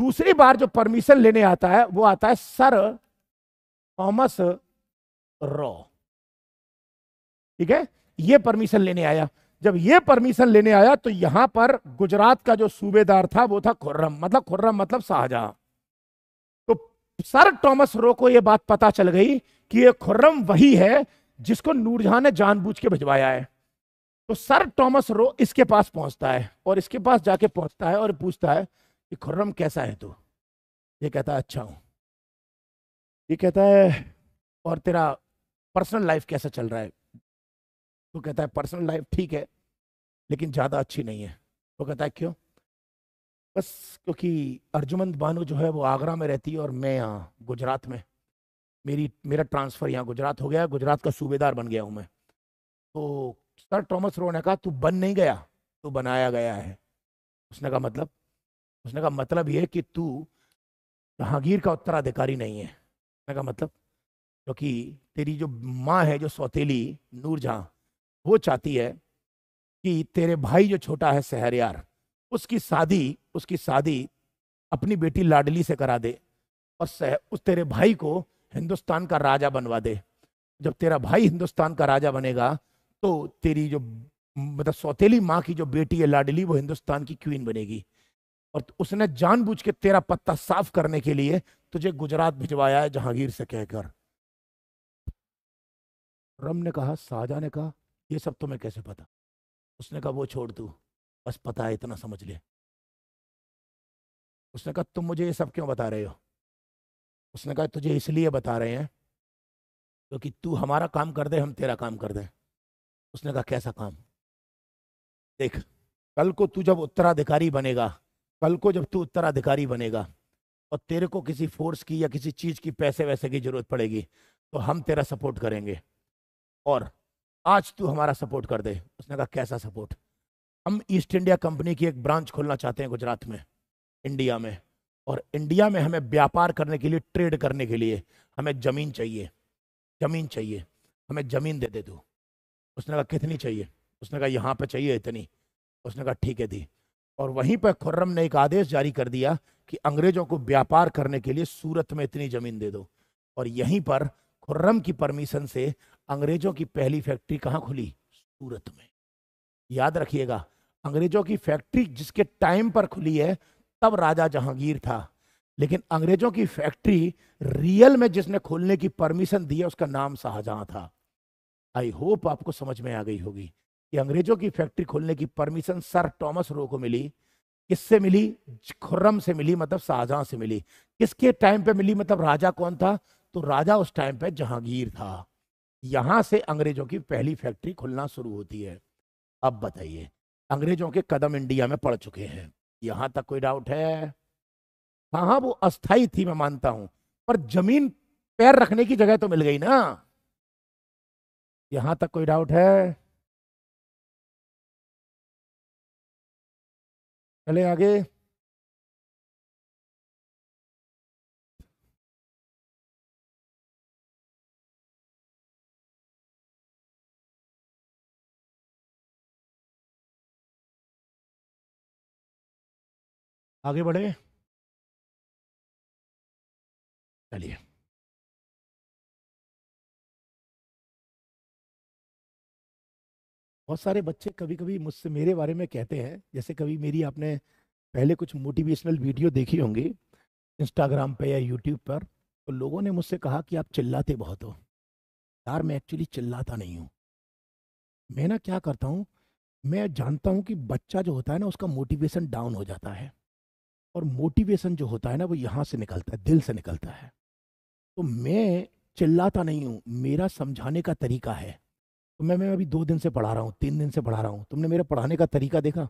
दूसरी बार जो परमिशन लेने आता है वो आता है सर थॉमस रॉ ठीक है ये परमिशन लेने आया जब ये परमिशन लेने आया तो यहां पर गुजरात का जो सूबेदार था वो था खुर्रम मतलब खुर्रम मतलब शाहजहां तो सर टॉमस रो को यह बात पता चल गई कि ये खुर्रम वही है जिसको नूरजहां ने जानबूझ के भिजवाया है तो सर टॉमस रो इसके पास पहुंचता है और इसके पास जाके पहुंचता है और पूछता है कि खुर्रम कैसा है तू ये कहता है अच्छा हूं ये कहता है और तेरा पर्सनल लाइफ कैसा चल रहा है तो कहता है पर्सनल लाइफ ठीक है लेकिन ज़्यादा अच्छी नहीं है वो कहता है क्यों बस क्योंकि अर्जुमंद बानो जो है वो आगरा में रहती है और मैं यहाँ गुजरात में मेरी मेरा ट्रांसफ़र यहाँ गुजरात हो गया गुजरात का सूबेदार बन गया हूँ मैं तो सर टॉमस रो ने कहा तू बन नहीं गया तू बनाया गया है उसने कहा मतलब उसने कहा मतलब ये कि तू जहांगीर का उत्तराधिकारी नहीं है उसने कहा मतलब क्योंकि तेरी जो माँ है जो सौतेली नूरजहाँ वो चाहती है कि तेरे भाई जो छोटा है सहरियार उसकी शादी उसकी शादी अपनी बेटी लाडली से करा दे और सह उस तेरे भाई को हिंदुस्तान का राजा बनवा दे जब तेरा भाई हिंदुस्तान का राजा बनेगा तो तेरी जो मतलब सौतेली माँ की जो बेटी है लाडली वो हिंदुस्तान की क्वीन बनेगी और तो उसने जानबूझ के तेरा पत्ता साफ करने के लिए तुझे गुजरात भिजवाया है जहांगीर से कहकर रम ने कहा साजा ने कहा यह सब तुम्हें कैसे पता उसने कहा वो छोड़ दू बस पता है इतना समझ ले उसने कहा तुम मुझे ये सब क्यों बता रहे हो उसने कहा तुझे इसलिए बता रहे हैं क्योंकि तो तू हमारा काम कर दे हम तेरा काम कर दें उसने कहा कैसा काम देख कल को तू जब उत्तराधिकारी बनेगा कल को जब तू उत्तराधिकारी बनेगा और तेरे को किसी फोर्स की या किसी चीज़ की पैसे वैसे की जरूरत पड़ेगी तो हम तेरा सपोर्ट करेंगे और आज तू हमारा सपोर्ट कर दे उसने कहा कैसा सपोर्ट हम ईस्ट इंडिया कंपनी की एक ब्रांच खोलना चाहते हैं गुजरात में इंडिया में और इंडिया में हमें व्यापार करने के लिए ट्रेड करने के लिए हमें ज़मीन चाहिए ज़मीन चाहिए हमें ज़मीन दे दे तू उसने कहा कितनी चाहिए उसने कहा यहाँ पर चाहिए इतनी उसने कहा ठीक है दी और वहीं पर खुर्रम ने एक आदेश जारी कर दिया कि अंग्रेज़ों को व्यापार करने के लिए सूरत में इतनी ज़मीन दे दो और यहीं पर खुर्रम की परमिशन से अंग्रेजों की पहली फैक्ट्री कहाँ खुली सूरत में याद रखिएगा अंग्रेजों की फैक्ट्री जिसके टाइम पर खुली है तब राजा जहांगीर था लेकिन अंग्रेजों की फैक्ट्री रियल में जिसने खोलने की परमिशन दी है उसका नाम शाहजहां था आई होप आपको समझ में आ गई होगी कि अंग्रेजों की फैक्ट्री खोलने की परमिशन सर टॉमस रो को मिली किससे मिली खुर्रम से मिली मतलब शाहजहां से मिली किसके टाइम पे मिली मतलब राजा कौन था तो राजा उस टाइम पे जहांगीर था यहाँ से अंग्रेजों की पहली फैक्ट्री खुलना शुरू होती है अब बताइए अंग्रेजों के कदम इंडिया में पड़ चुके हैं यहाँ तक कोई डाउट है हाँ हाँ वो अस्थाई थी मैं मानता हूं पर जमीन पैर रखने की जगह तो मिल गई ना यहां तक कोई डाउट है चले आगे आगे बढ़े चलिए बहुत सारे बच्चे कभी कभी मुझसे मेरे बारे में कहते हैं जैसे कभी मेरी आपने पहले कुछ मोटिवेशनल वीडियो देखी होंगी इंस्टाग्राम पे या यूट्यूब पर तो लोगों ने मुझसे कहा कि आप चिल्लाते बहुत हो यार मैं एक्चुअली चिल्लाता नहीं हूँ मैं ना क्या करता हूँ मैं जानता हूँ कि बच्चा जो होता है ना उसका मोटिवेशन डाउन हो जाता है और मोटिवेशन जो होता है ना वो यहाँ से निकलता है दिल से निकलता है तो मैं चिल्लाता नहीं हूँ मेरा समझाने का तरीका है तो मैं मैं अभी दो दिन से पढ़ा रहा हूँ तीन दिन से पढ़ा रहा हूँ तुमने मेरा पढ़ाने का तरीका देखा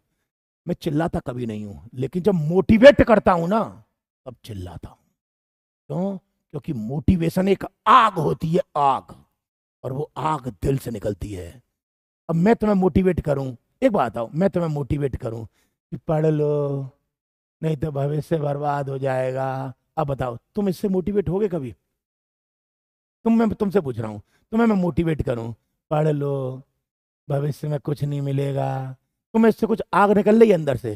मैं चिल्लाता कभी नहीं हूँ लेकिन जब मोटिवेट करता हूँ ना तब चिल्लाता हूँ क्यों क्योंकि मोटिवेशन एक आग होती है आग और वो आग दिल से निकलती है अब मैं तुम्हें मोटिवेट करूं एक बात आओ मैं तुम्हें मोटिवेट करूं कि पढ़ लो नहीं तो भविष्य बर्बाद हो जाएगा अब बताओ तुम इससे मोटिवेट होगे कभी तुम मैं तुमसे पूछ रहा हूँ तुम्हें मैं मोटिवेट करूँ पढ़ लो भविष्य में कुछ नहीं मिलेगा तुम्हें इससे कुछ आग निकल रही अंदर से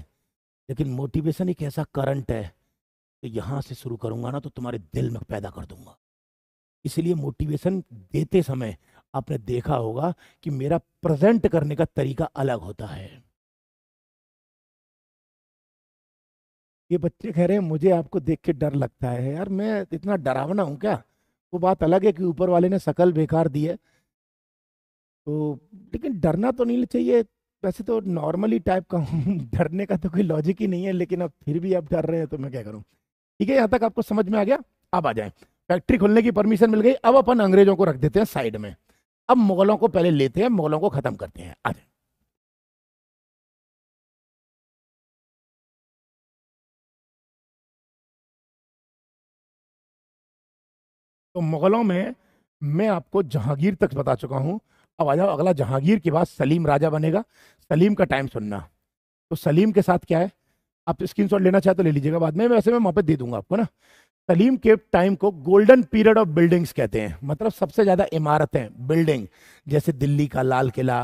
लेकिन मोटिवेशन एक ऐसा करंट है तो यहाँ से शुरू करूंगा ना तो तुम्हारे दिल में पैदा कर दूंगा इसलिए मोटिवेशन देते समय आपने देखा होगा कि मेरा प्रेजेंट करने का तरीका अलग होता है ये बच्चे कह रहे हैं मुझे आपको देख के डर लगता है यार मैं इतना डरावना हूँ क्या वो बात अलग है कि ऊपर वाले ने शकल बेकार दी है तो लेकिन डरना तो नहीं चाहिए वैसे तो नॉर्मली टाइप का हूँ डरने का तो कोई लॉजिक ही नहीं है लेकिन अब फिर भी आप डर रहे हैं तो मैं क्या करूँ ठीक है यहाँ तक आपको समझ में आ गया अब आ जाए फैक्ट्री खोलने की परमिशन मिल गई अब अपन अंग्रेजों को रख देते हैं साइड में अब मुगलों को पहले लेते हैं मुगलों को खत्म करते हैं आ जाए तो मुगलों में मैं आपको जहांगीर तक बता चुका हूँ अब आ जाओ अगला जहांगीर के बाद सलीम राजा बनेगा सलीम का टाइम सुनना तो सलीम के साथ क्या है आप स्क्रीनशॉट लेना चाहे तो ले लीजिएगा बाद में वैसे मैं वहाँ पर दे दूंगा आपको ना सलीम के टाइम को गोल्डन पीरियड ऑफ बिल्डिंग्स कहते हैं मतलब सबसे ज़्यादा इमारतें बिल्डिंग जैसे दिल्ली का लाल किला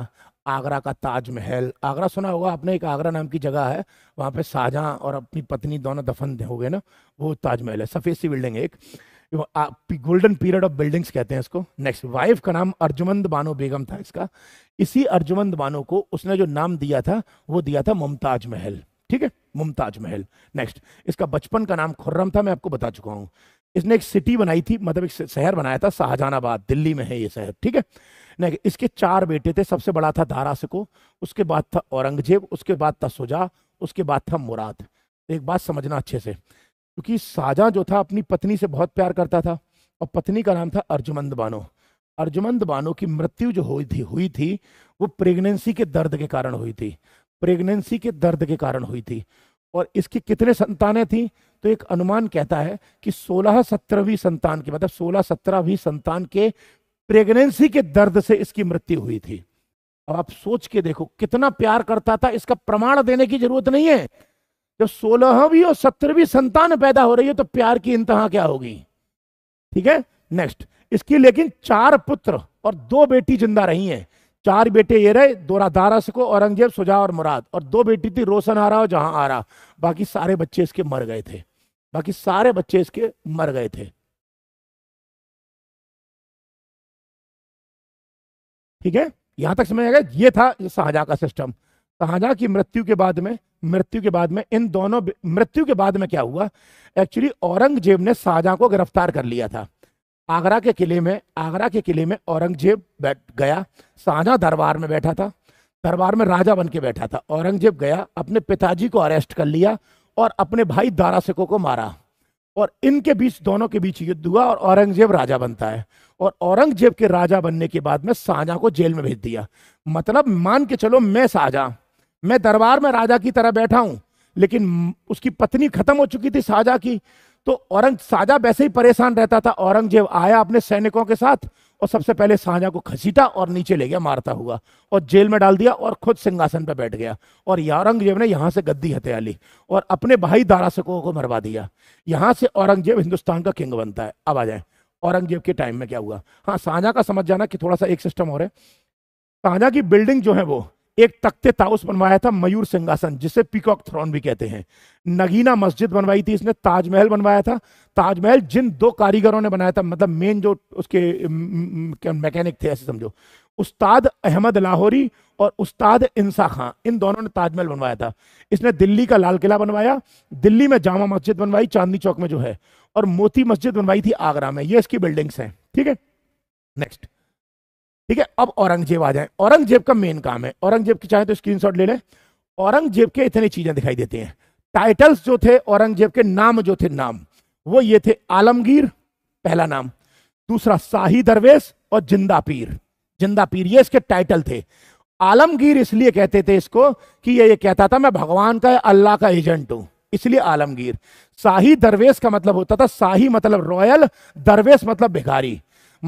आगरा का ताजमहल आगरा सुना होगा आपने एक आगरा नाम की जगह है वहाँ पे शाहजहाँ और अपनी पत्नी दोनों दफन हो गए ना वो ताजमहल है सफ़ेद सी बिल्डिंग एक गोल्डन पीरियड ऑफ बिल्डिंग्स कहते हैं इसको नेक्स्ट वाइफ का नाम अर्जुमंद बानो बेगम था इसका इसी अर्जुमंद बानो को उसने जो नाम दिया था वो दिया था मुमताज महल ठीक है मुमताज महल नेक्स्ट इसका बचपन का नाम खुर्रम था मैं आपको बता चुका हूँ इसने एक सिटी बनाई थी मतलब एक शहर बनाया था शाहजहानाबाद दिल्ली में है ये शहर ठीक है नहीं इसके चार बेटे थे सबसे बड़ा था दारास को उसके बाद था औरंगजेब उसके बाद था सुजा उसके बाद था मुराद एक बात समझना अच्छे से क्योंकि साजा जो था अपनी पत्नी से बहुत प्यार करता था और पत्नी का नाम था अर्जुमंद बानो अर्जुमंद बानो की मृत्यु जो हुई थी हुई थी वो प्रेगनेंसी के दर्द के कारण हुई थी प्रेगनेंसी के दर्द के कारण हुई थी और इसकी कितने संतानें थी तो एक अनुमान कहता है कि सोलह सत्रहवीं संतान के मतलब सोलह सत्रहवीं संतान के प्रेगनेंसी के दर्द से इसकी मृत्यु हुई थी अब आप सोच के देखो कितना प्यार करता था इसका प्रमाण देने की जरूरत नहीं है जब सोलहवीं और सत्रहवीं संतान पैदा हो रही है तो प्यार की इंतहा क्या होगी ठीक है नेक्स्ट इसकी लेकिन चार पुत्र और दो बेटी जिंदा रही हैं चार बेटे ये रहे दोरा दारस को औरंगजेब सुजा और मुराद और दो बेटी थी रोशन आ रहा और जहां आ रहा बाकी सारे बच्चे इसके मर गए थे बाकी सारे बच्चे इसके मर गए थे ठीक है यहां तक समझ आ गया ये था शाहजहा का सिस्टम कहा कि मृत्यु के बाद में मृत्यु के बाद में इन दोनों मृत्यु के बाद में क्या हुआ एक्चुअली औरंगजेब ने शाहजहां को गिरफ्तार कर लिया था आगरा के किले में आगरा के किले में औरंगजेब बैठ गया शाहजहां दरबार में बैठा था दरबार में राजा बन के बैठा था औरंगजेब गया अपने पिताजी को अरेस्ट कर लिया और अपने भाई दारा सिको को मारा और इनके बीच दोनों के बीच युद्ध हुआ और औरंगजेब राजा बनता है और औरंगजेब के राजा बनने के बाद में शाहजहां को जेल में भेज दिया मतलब मान के चलो मैं शाहजहां मैं दरबार में राजा की तरह बैठा हूं लेकिन उसकी पत्नी खत्म हो चुकी थी साजा की तो औरंग साजा वैसे ही परेशान रहता था औरंगजेब आया अपने सैनिकों के साथ और सबसे पहले साजा को खसीटा और नीचे ले गया मारता हुआ और जेल में डाल दिया और खुद सिंहासन पर बैठ गया और औरंगजेब ने यहाँ से गद्दी हत्या ली और अपने भाई दारासकों को मरवा दिया यहाँ से औरंगजेब हिंदुस्तान का किंग बनता है अब आ जाए औरंगजेब के टाइम में क्या हुआ हाँ साझा का समझ जाना कि थोड़ा सा एक सिस्टम और है साझा की बिल्डिंग जो है वो एक तख्ते ताउस बनवाया था मयूर सिंहासन जिसे पीकॉक थ्रोन भी कहते हैं नगीना मस्जिद बनवाई थी इसने ताजमहल बनवाया था ताजमहल जिन दो कारीगरों ने बनाया था मतलब मेन जो उसके मैकेनिक थे ऐसे समझो उस्ताद अहमद लाहौरी और उस्ताद इंसा खां इन दोनों ने ताजमहल बनवाया था इसने दिल्ली का लाल किला बनवाया दिल्ली में जामा मस्जिद बनवाई चांदनी चौक में जो है और मोती मस्जिद बनवाई थी आगरा में ये इसकी बिल्डिंग्स हैं ठीक है नेक्स्ट ठीक है अब औरंगजेब आ जाए औरंगजेब का मेन काम है औरंगजेब की चाहे तो स्क्रीनशॉट ले लें औरंगजेब के इतनी चीजें दिखाई देती हैं टाइटल्स जो थे औरंगजेब के नाम जो थे नाम वो ये थे आलमगीर पहला नाम दूसरा शाही दरवेश और जिंदा पीर जिंदा पीर ये इसके टाइटल थे आलमगीर इसलिए कहते थे इसको कि ये ये कहता था मैं भगवान का अल्लाह का एजेंट हूं इसलिए आलमगीर शाही दरवेश का मतलब होता था शाही मतलब रॉयल दरवेश मतलब भिखारी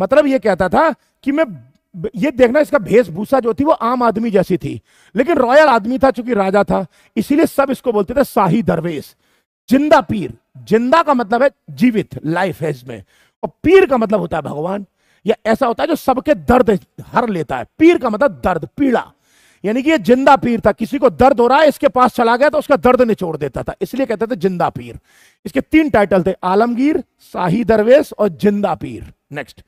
मतलब ये कहता था कि मैं ये देखना इसका भेषभूषा जो थी वो आम आदमी जैसी थी लेकिन रॉयल आदमी था चूंकि राजा था इसीलिए सब इसको बोलते थे शाही दरवेश जिंदा पीर जिंदा का मतलब है जीवित लाइफ है इसमें और पीर का मतलब होता है भगवान या ऐसा होता है जो सबके दर्द हर लेता है पीर का मतलब दर्द पीड़ा यानी कि ये जिंदा पीर था किसी को दर्द हो रहा है इसके पास चला गया तो उसका दर्द निचोड़ देता था इसलिए कहते थे जिंदा पीर इसके तीन टाइटल थे आलमगीर शाही दरवेश और जिंदा पीर नेक्स्ट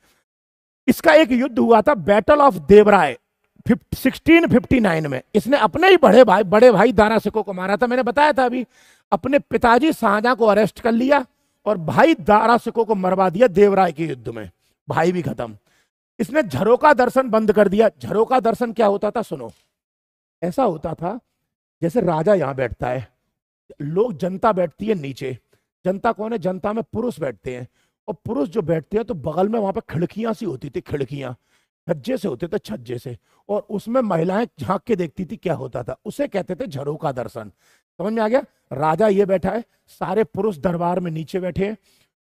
इसका एक युद्ध हुआ था battle of Deorai 1659 fifty nine में इसने अपने ही बड़े भाई बड़े भाई दारा सिको को मारा था मैंने बताया था अभी अपने पिताजी शाहजहां को अरेस्ट कर लिया और भाई दारा सिको को मरवा दिया देवराय के युद्ध में भाई भी खत्म इसने झरोका दर्शन बंद कर दिया झरोका दर्शन क्या होता था सुनो ऐसा होता था जैसे राजा यहां बैठता है लोग जनता बैठती है नीचे जनता कौन है जनता में पुरुष बैठते हैं और पुरुष जो बैठते हैं तो बगल में वहां पर खिड़कियां सी होती थी खिड़कियां छज्जे से होते थे छज्जे से और उसमें महिलाएं झांक के देखती थी क्या होता था उसे कहते थे झरों का दर्शन समझ में आ गया राजा ये बैठा है सारे पुरुष दरबार में नीचे बैठे हैं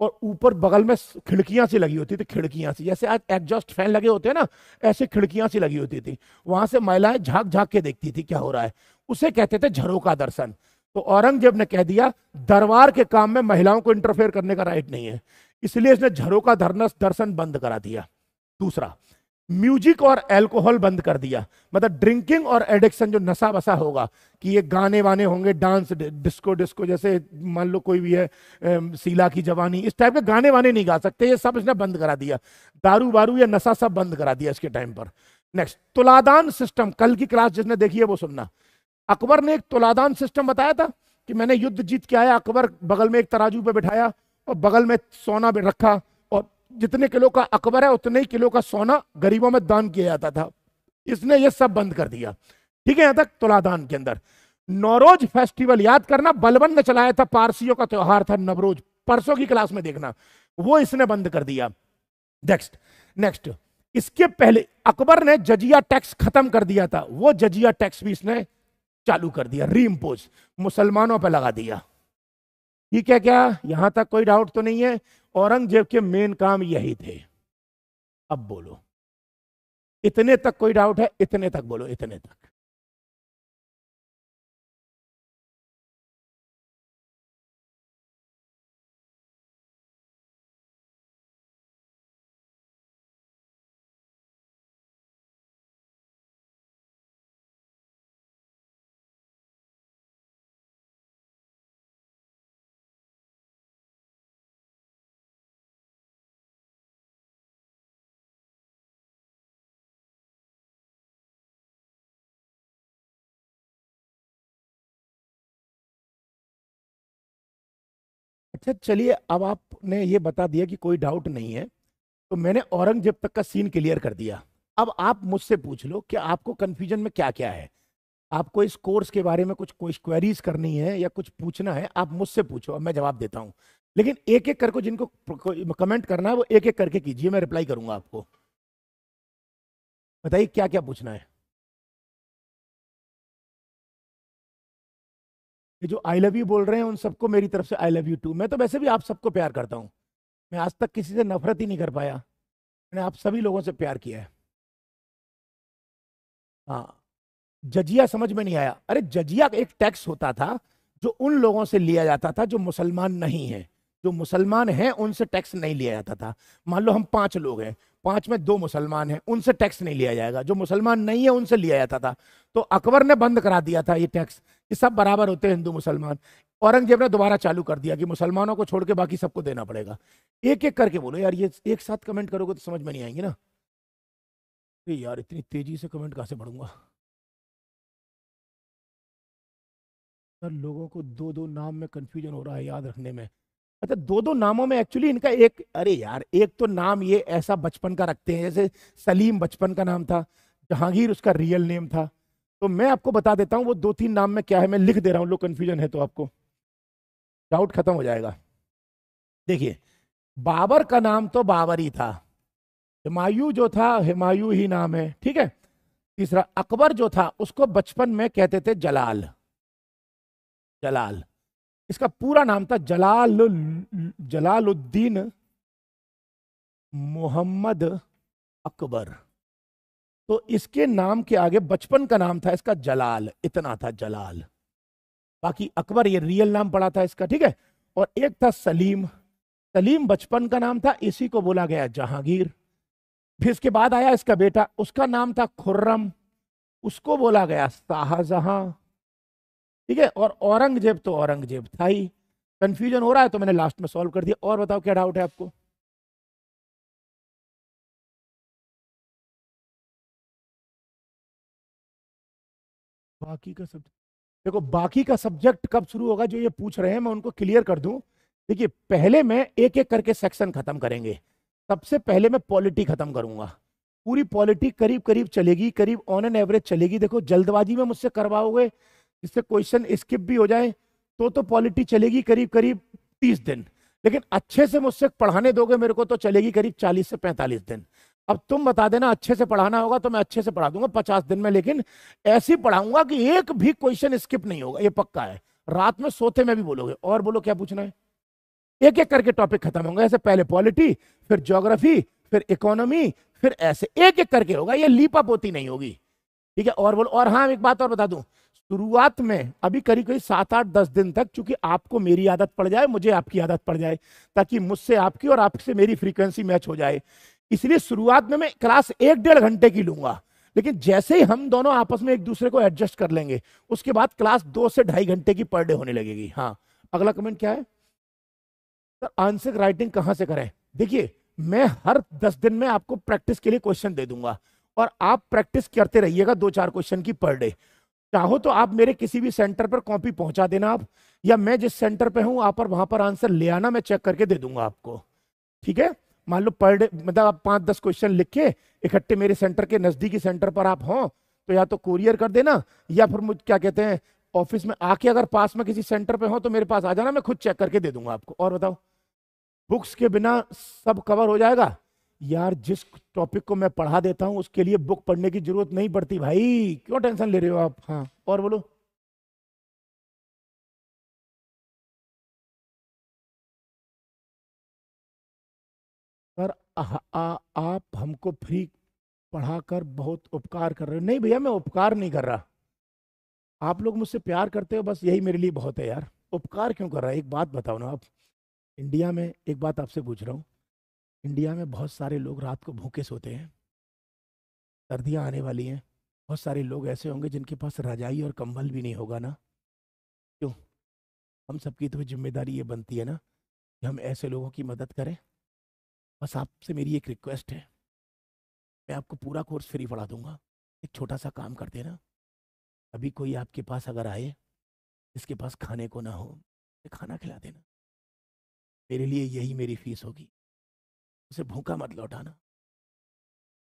और ऊपर बगल में खिड़कियां सी लगी होती थी खिड़कियां सी जैसे आज एग्जॉस्ट फैन लगे होते हैं ना ऐसे खिड़कियां सी लगी होती थी वहां से महिलाएं झांक झांक के देखती थी क्या हो रहा है उसे कहते थे झरों का दर्शन तो औरंगजेब ने कह दिया दरबार के काम में महिलाओं को इंटरफेयर करने का राइट नहीं है इसलिए इसने झरों का धरना दर्शन बंद करा दिया दूसरा म्यूजिक और एल्कोहल बंद कर दिया मतलब ड्रिंकिंग और एडिक्शन जो नशा बसा होगा कि ये गाने वाने होंगे डांस डिस्को डिस्को जैसे मान लो कोई भी है ए, सीला की जवानी इस टाइप के गाने वाने नहीं गा सकते ये सब इसने बंद करा दिया दारू वारू या नशा सब बंद करा दिया इसके टाइम पर नेक्स्ट तुलादान सिस्टम कल की क्लास जिसने देखी है वो सुनना अकबर ने एक तुलादान सिस्टम बताया था कि मैंने युद्ध जीत के आया अकबर बगल में एक तराजू पर बिठाया और बगल में सोना भी रखा और जितने किलो का अकबर है उतने ही किलो का सोना गरीबों में दान किया जाता था इसने ये सब बंद कर दिया ठीक है यहां तक तुलादान के अंदर नवरोज फेस्टिवल याद करना बलबन ने चलाया था पारसियों का त्योहार था नवरोज परसों की क्लास में देखना वो इसने बंद कर दिया नेक्स्ट नेक्स्ट इसके पहले अकबर ने जजिया टैक्स खत्म कर दिया था वो जजिया टैक्स भी इसने चालू कर दिया रीम्पोज मुसलमानों पर लगा दिया ठीक है क्या यहां तक कोई डाउट तो नहीं है औरंगजेब के मेन काम यही थे अब बोलो इतने तक कोई डाउट है इतने तक बोलो इतने तक अच्छा चलिए अब आपने ये बता दिया कि कोई डाउट नहीं है तो मैंने औरंगजेब तक का सीन क्लियर कर दिया अब आप मुझसे पूछ लो कि आपको कन्फ्यूजन में क्या क्या है आपको इस कोर्स के बारे में कुछ कोई क्वेरीज करनी है या कुछ पूछना है आप मुझसे पूछो अब मैं जवाब देता हूँ लेकिन एक एक करके जिनको कमेंट करना है वो एक एक करके कीजिए मैं रिप्लाई करूंगा आपको बताइए क्या क्या पूछना है ये जो आई लव यू बोल रहे हैं उन सबको मेरी तरफ से आई लव यू टू मैं तो वैसे भी आप सबको प्यार करता हूँ मैं आज तक किसी से नफरत ही नहीं कर पाया मैंने आप सभी लोगों से प्यार किया है हाँ जजिया समझ में नहीं आया अरे जजिया एक टैक्स होता था जो उन लोगों से लिया जाता था जो मुसलमान नहीं है जो मुसलमान हैं उनसे टैक्स नहीं लिया जाता था मान लो हम पांच लोग हैं पांच में दो मुसलमान हैं उनसे टैक्स नहीं लिया जाएगा जो मुसलमान नहीं है उनसे लिया जाता था तो अकबर ने बंद करा दिया था ये टैक्स कि सब बराबर होते हैं हिंदू मुसलमान औरंगजेब ने दोबारा चालू कर दिया कि मुसलमानों को छोड़ के बाकी सबको देना पड़ेगा एक एक करके बोलो यार ये एक साथ कमेंट करोगे तो समझ में नहीं आएंगे ना अरे यार इतनी तेजी से कमेंट कहाँ से पढ़ूंगा सर लोगों को दो दो नाम में कंफ्यूजन हो रहा है याद रखने में अच्छा दो दो नामों में एक्चुअली इनका एक अरे यार एक तो नाम ये ऐसा बचपन का रखते हैं जैसे सलीम बचपन का नाम था जहांगीर उसका रियल नेम था तो मैं आपको बता देता हूँ वो दो तीन नाम में क्या है मैं लिख दे रहा हूं लो कन्फ्यूजन है तो आपको डाउट खत्म हो जाएगा देखिए बाबर का नाम तो बाबर ही था हिमायू जो था हिमायू ही नाम है ठीक है तीसरा अकबर जो था उसको बचपन में कहते थे जलाल जलाल इसका पूरा नाम था जलाल जलालुद्दीन मोहम्मद अकबर तो इसके नाम के आगे बचपन का नाम था इसका जलाल इतना था जलाल बाकी अकबर ये रियल नाम पड़ा था इसका ठीक है और एक था सलीम सलीम बचपन का नाम था इसी को बोला गया जहांगीर फिर इसके बाद आया इसका बेटा उसका नाम था खुर्रम उसको बोला गया शाहजहां ठीक है और औरंगजेब तो औरंगजेब था ही कंफ्यूजन हो रहा है तो मैंने लास्ट में सॉल्व कर दिया और बताओ क्या डाउट है आपको बाकी का सब्जेक्ट देखो बाकी का सब्जेक्ट कब शुरू होगा जो ये पूछ रहे हैं मैं उनको क्लियर कर दूं देखिए पहले मैं एक एक करके सेक्शन खत्म करेंगे सबसे पहले मैं पॉलिटी खत्म करूंगा पूरी पॉलिटी करीब करीब चलेगी करीब ऑन एन एवरेज चलेगी देखो जल्दबाजी में मुझसे करवाओगे जिससे क्वेश्चन स्किप भी हो जाए तो तो पॉलिटी चलेगी करीब करीब तीस दिन लेकिन अच्छे से मुझसे पढ़ाने दोगे मेरे को तो चलेगी करीब चालीस से पैंतालीस दिन अब तुम बता देना अच्छे से पढ़ाना होगा तो मैं अच्छे से पढ़ा दूंगा पचास दिन में लेकिन ऐसी पढ़ाऊंगा कि एक भी क्वेश्चन स्किप नहीं होगा ये पक्का है रात में सोते में भी बोलोगे और बोलो क्या पूछना है एक एक करके टॉपिक खत्म होंगे ऐसे पहले पॉलिटी फिर ज्योग्राफी फिर इकोनॉमी फिर ऐसे एक एक करके होगा ये लीपा पोती नहीं होगी ठीक है और बोलो और हाँ एक बात और बता दू शुरुआत में अभी करीब करीब सात आठ दस दिन तक चूंकि आपको मेरी आदत पड़ जाए मुझे आपकी आदत पड़ जाए ताकि मुझसे आपकी और आपसे मेरी फ्रीक्वेंसी मैच हो जाए इसलिए शुरुआत में मैं क्लास एक डेढ़ घंटे की लूंगा लेकिन जैसे ही हम दोनों आपस में एक दूसरे को एडजस्ट कर लेंगे उसके बाद क्लास दो से ढाई घंटे की पर डे होने लगेगी हाँ अगला कमेंट क्या है सर आंसर राइटिंग कहां से करें देखिए मैं हर दस दिन में आपको प्रैक्टिस के लिए क्वेश्चन दे दूंगा और आप प्रैक्टिस करते रहिएगा दो चार क्वेश्चन की पर डे चाहो तो आप मेरे किसी भी सेंटर पर कॉपी पहुंचा देना आप या मैं जिस सेंटर पर हूं आप पर वहां पर आंसर ले आना मैं चेक करके दे दूंगा आपको ठीक है मान लो पर डे मतलब आप पाँच दस क्वेश्चन लिख के इकट्ठे मेरे सेंटर के नज़दीकी सेंटर पर आप हों तो या तो कुरियर कर देना या फिर मुझ क्या कहते हैं ऑफिस में आके अगर पास में किसी सेंटर पे हो तो मेरे पास आ जाना मैं खुद चेक करके दे दूंगा आपको और बताओ बुक्स के बिना सब कवर हो जाएगा यार जिस टॉपिक को मैं पढ़ा देता हूं उसके लिए बुक पढ़ने की जरूरत नहीं पड़ती भाई क्यों टेंशन ले रहे हो आप हाँ और बोलो पर आ, आ, आप हमको फ्री पढ़ाकर बहुत उपकार कर रहे हो नहीं भैया मैं उपकार नहीं कर रहा आप लोग मुझसे प्यार करते हो बस यही मेरे लिए बहुत है यार उपकार क्यों कर रहा है एक बात बताओ ना आप इंडिया में एक बात आपसे पूछ रहा हूँ इंडिया में बहुत सारे लोग रात को भूखे सोते हैं सर्दियाँ आने वाली हैं बहुत सारे लोग ऐसे होंगे जिनके पास रजाई और कंबल भी नहीं होगा ना क्यों हम सबकी तो जिम्मेदारी ये बनती है ना कि हम ऐसे लोगों की मदद करें बस आपसे मेरी एक रिक्वेस्ट है मैं आपको पूरा कोर्स फ्री पढ़ा दूंगा एक छोटा सा काम कर देना अभी कोई आपके पास अगर आए जिसके पास खाने को ना हो खाना खिला देना मेरे लिए यही मेरी फीस होगी उसे भूखा मत लौटाना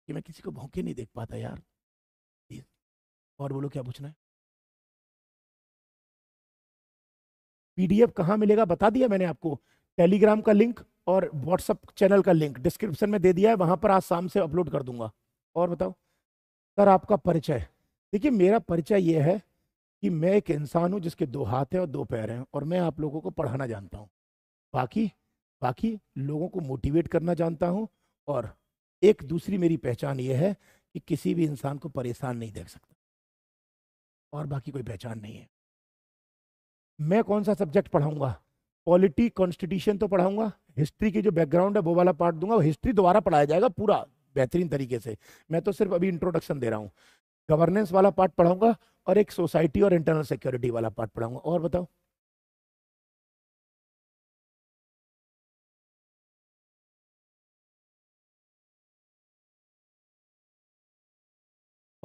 कि मैं किसी को भूखे नहीं देख पाता यार और बोलो क्या पूछना है पीडीएफ कहाँ मिलेगा बता दिया मैंने आपको टेलीग्राम का लिंक और व्हाट्सअप चैनल का लिंक डिस्क्रिप्शन में दे दिया है वहाँ पर आज शाम से अपलोड कर दूंगा और बताओ सर आपका परिचय देखिए मेरा परिचय यह है कि मैं एक इंसान हूँ जिसके दो हाथ हैं और दो पैर हैं और मैं आप लोगों को पढ़ाना जानता हूँ बाकी बाकी लोगों को मोटिवेट करना जानता हूँ और एक दूसरी मेरी पहचान ये है कि किसी भी इंसान को परेशान नहीं देख सकता और बाकी कोई पहचान नहीं है मैं कौन सा सब्जेक्ट पढ़ाऊंगा पॉलिटी कॉन्स्टिट्यूशन तो पढ़ाऊंगा हिस्ट्री की जो बैकग्राउंड है वो वाला पार्ट दूंगा हिस्ट्री दोबारा पढ़ाया जाएगा पूरा बेहतरीन तरीके से मैं तो सिर्फ अभी इंट्रोडक्शन दे रहा हूँ गवर्नेंस वाला पार्ट पढ़ाऊंगा और एक सोसाइटी और इंटरनल सिक्योरिटी वाला पार्ट पढ़ाऊंगा और बताओ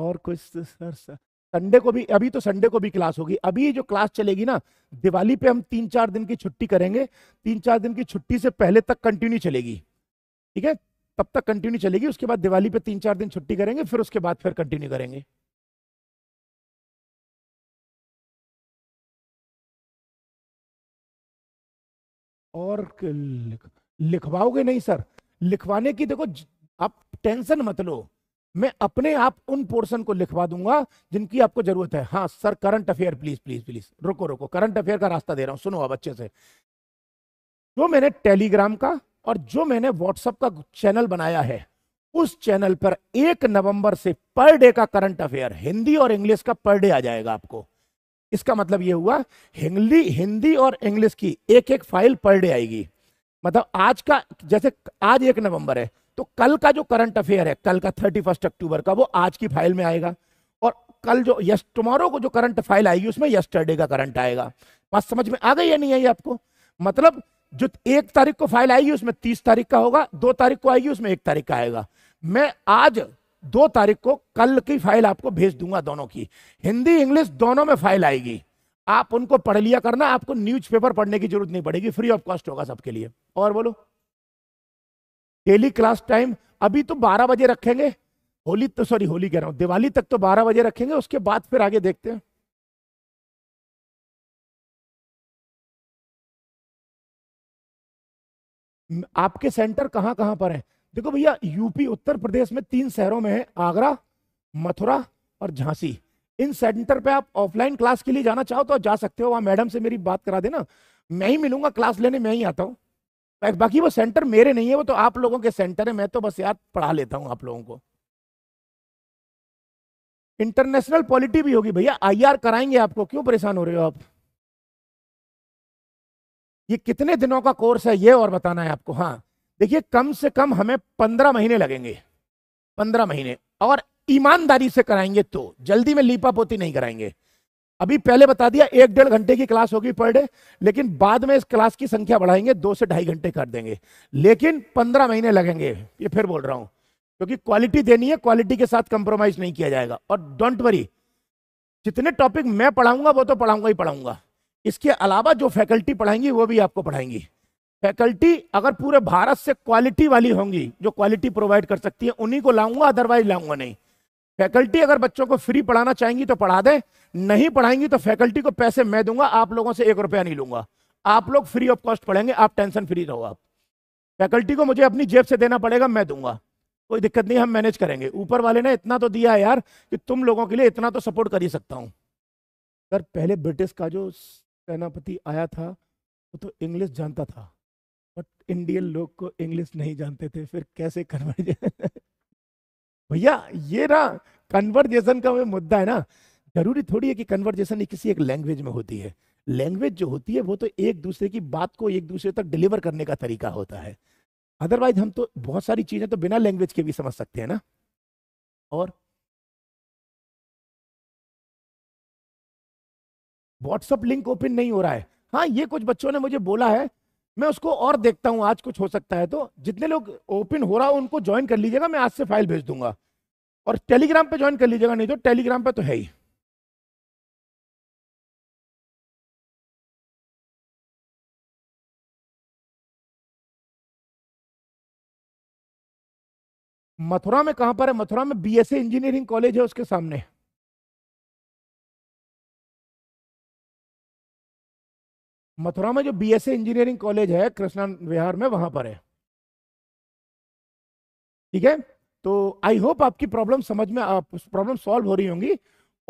और कुछ तो सर सर संडे को भी अभी तो संडे को भी क्लास होगी अभी जो क्लास चलेगी ना दिवाली पे हम तीन चार दिन की छुट्टी करेंगे तीन चार दिन की छुट्टी से पहले तक कंटिन्यू चलेगी ठीक है तब तक कंटिन्यू चलेगी उसके बाद दिवाली पे तीन चार दिन छुट्टी करेंगे फिर उसके बाद फिर कंटिन्यू करेंगे और लिख लिखवाओगे नहीं सर लिखवाने की देखो आप टेंशन मत लो मैं अपने आप उन पोर्शन को लिखवा दूंगा जिनकी आपको जरूरत है हाँ sir current affair please please please रुको रुको करंट अफेयर का रास्ता दे रहा हूं सुनो आप अच्छे से जो मैंने टेलीग्राम का और जो मैंने व्हाट्सएप का चैनल बनाया है उस चैनल पर एक नवंबर से पर डे का करंट अफेयर हिंदी और इंग्लिश का पर डे आ जाएगा आपको इसका मतलब यह हुआ हिंदी हिंदी और इंग्लिश की एक एक फाइल पर डे आएगी मतलब आज का जैसे आज एक नवंबर है तो कल का जो करंट अफेयर है कल का थर्टी फर्स्ट अक्टूबर का वो आज की फाइल में आएगा और कल जो यस टुमारो को जो करंट फाइल आएगी उसमें यस्टरडे का करंट आएगा बात समझ में आ गई या नहीं आई आपको मतलब जो एक तारीख को फाइल आएगी उसमें तीस तारीख का होगा दो तारीख को आएगी उसमें एक तारीख का आएगा मैं आज दो तारीख को कल की फाइल आपको भेज दूंगा दोनों की हिंदी इंग्लिश दोनों में फाइल आएगी आप उनको पढ़ लिया करना आपको न्यूज़पेपर पढ़ने की जरूरत नहीं पड़ेगी फ्री ऑफ कॉस्ट होगा सबके लिए और बोलो डेली क्लास टाइम अभी तो बारह बजे रखेंगे होली तो सॉरी होली कह रहा हूँ दिवाली तक तो बारह बजे रखेंगे उसके बाद फिर आगे देखते हैं आपके सेंटर कहाँ कहाँ पर हैं देखो भैया यूपी उत्तर प्रदेश में तीन शहरों में है आगरा मथुरा और झांसी इन सेंटर पे आप ऑफलाइन क्लास के लिए जाना चाहो तो जा सकते हो वहां मैडम से मेरी बात करा देना मैं ही मिलूंगा क्लास लेने मैं ही आता हूँ बाकी वो सेंटर मेरे नहीं है वो तो आप लोगों के सेंटर है मैं तो बस यार पढ़ा लेता हूं आप लोगों को इंटरनेशनल पॉलिटी भी होगी भैया आईआर कराएंगे आपको क्यों परेशान हो रहे हो आप ये कितने दिनों का कोर्स है ये और बताना है आपको हाँ देखिए कम से कम हमें पंद्रह महीने लगेंगे पंद्रह महीने और ईमानदारी से कराएंगे तो जल्दी में लीपा पोती नहीं कराएंगे अभी पहले बता दिया एक डेढ़ घंटे की क्लास होगी पर डे लेकिन बाद में इस क्लास की संख्या बढ़ाएंगे दो से ढाई घंटे कर देंगे लेकिन पंद्रह महीने लगेंगे ये फिर बोल रहा हूं क्योंकि क्वालिटी देनी है क्वालिटी के साथ कंप्रोमाइज नहीं किया जाएगा और डोंट वरी जितने टॉपिक मैं पढ़ाऊंगा वो तो पढ़ाऊंगा ही पढ़ाऊंगा इसके अलावा जो फैकल्टी पढ़ाएंगी वो भी आपको पढ़ाएंगी फैकल्टी अगर पूरे भारत से क्वालिटी वाली होंगी जो क्वालिटी प्रोवाइड कर सकती है उन्हीं को लाऊंगा अदरवाइज लाऊंगा नहीं फैकल्टी अगर बच्चों को फ्री पढ़ाना चाहेंगी तो पढ़ा दें नहीं पढ़ाएंगी तो फैकल्टी को पैसे मैं दूंगा आप लोगों से एक रुपया नहीं लूंगा आप लोग फ्री ऑफ कॉस्ट पढ़ेंगे आप टेंशन फ्री रहो आप फैकल्टी को मुझे अपनी जेब से देना पड़ेगा मैं दूंगा कोई दिक्कत नहीं हम मैनेज करेंगे ऊपर वाले ने इतना तो दिया यार कि तुम लोगों के लिए इतना तो सपोर्ट कर ही सकता हूँ सर पहले ब्रिटिश का जो सेनापति आया था वो तो इंग्लिश जानता था बट इंडियन लोग को इंग्लिश नहीं जानते थे फिर कैसे कन्वर्जन भैया ये ना कन्वर्जेशन का मुद्दा है ना जरूरी थोड़ी है कि कन्वर्जेशन किसी एक लैंग्वेज में होती है लैंग्वेज जो होती है वो तो एक दूसरे की बात को एक दूसरे तक डिलीवर करने का तरीका होता है अदरवाइज हम तो बहुत सारी चीजें तो बिना लैंग्वेज के भी समझ सकते हैं ना और व्हाट्सअप लिंक ओपन नहीं हो रहा है हाँ ये कुछ बच्चों ने मुझे बोला है मैं उसको और देखता हूं आज कुछ हो सकता है तो जितने लोग ओपन हो रहा हो उनको ज्वाइन कर लीजिएगा मैं आज से फाइल भेज दूंगा और टेलीग्राम पे ज्वाइन कर लीजिएगा नहीं तो टेलीग्राम पे तो है ही मथुरा में कहां पर है मथुरा में बीएसए इंजीनियरिंग कॉलेज है उसके सामने मथुरा में जो बीएसए इंजीनियरिंग कॉलेज है कृष्णा विहार में वहां पर है ठीक है तो आई होप आपकी प्रॉब्लम समझ में प्रॉब्लम सॉल्व हो रही होंगी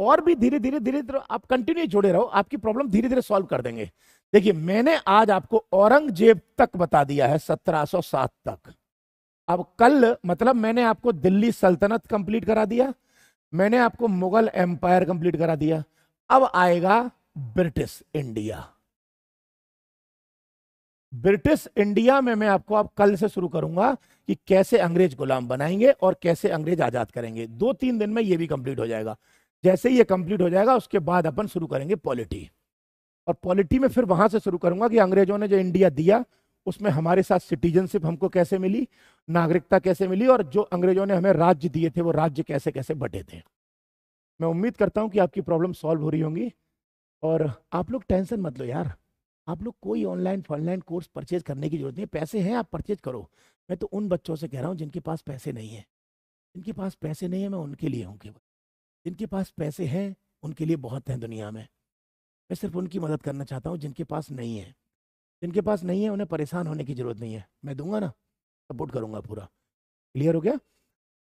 और भी धीरे धीरे धीरे धीरे आप कंटिन्यू जुड़े रहो आपकी प्रॉब्लम धीरे धीरे सॉल्व कर देंगे देखिए मैंने आज आपको औरंगजेब तक बता दिया है 1707 तक अब कल मतलब मैंने आपको दिल्ली सल्तनत कंप्लीट करा दिया मैंने आपको मुगल एम्पायर कंप्लीट करा दिया अब आएगा ब्रिटिश इंडिया ब्रिटिश इंडिया में मैं आपको आप कल से शुरू करूंगा कि कैसे अंग्रेज गुलाम बनाएंगे और कैसे अंग्रेज आजाद करेंगे दो तीन दिन में ये भी कंप्लीट हो जाएगा जैसे ही ये कंप्लीट हो जाएगा उसके बाद अपन शुरू करेंगे पॉलिटी और पॉलिटी में फिर वहां से शुरू करूंगा कि अंग्रेजों ने जो इंडिया दिया उसमें हमारे साथ सिटीजनशिप हमको कैसे मिली नागरिकता कैसे मिली और जो अंग्रेजों ने हमें राज्य दिए थे वो राज्य कैसे कैसे बटे थे मैं उम्मीद करता हूँ कि आपकी प्रॉब्लम सॉल्व हो रही होंगी और आप लोग टेंशन मत लो यार आप लोग कोई ऑनलाइन फॉनलाइन कोर्स परचेज करने की जरूरत नहीं है पैसे हैं आप परचेज करो मैं तो उन बच्चों से कह रहा हूँ जिनके पास पैसे नहीं है जिनके पास पैसे नहीं है मैं उनके लिए हूँ केवल जिनके पास पैसे हैं उनके लिए बहुत हैं दुनिया में मैं सिर्फ उनकी मदद करना चाहता हूँ जिनके पास नहीं है जिनके पास नहीं है उन्हें परेशान होने की जरूरत नहीं है मैं दूंगा ना सपोर्ट करूंगा पूरा क्लियर हो गया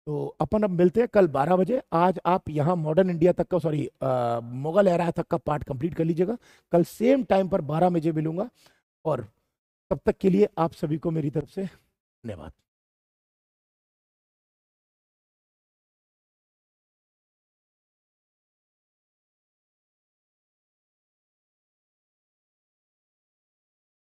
तो अपन अब मिलते हैं कल 12 बजे आज आप यहाँ मॉडर्न इंडिया तक का सॉरी मुगल एरा तक का पार्ट कंप्लीट कर लीजिएगा कल सेम टाइम पर 12 बजे मिलूंगा और तब तक के लिए आप सभी को मेरी तरफ से धन्यवाद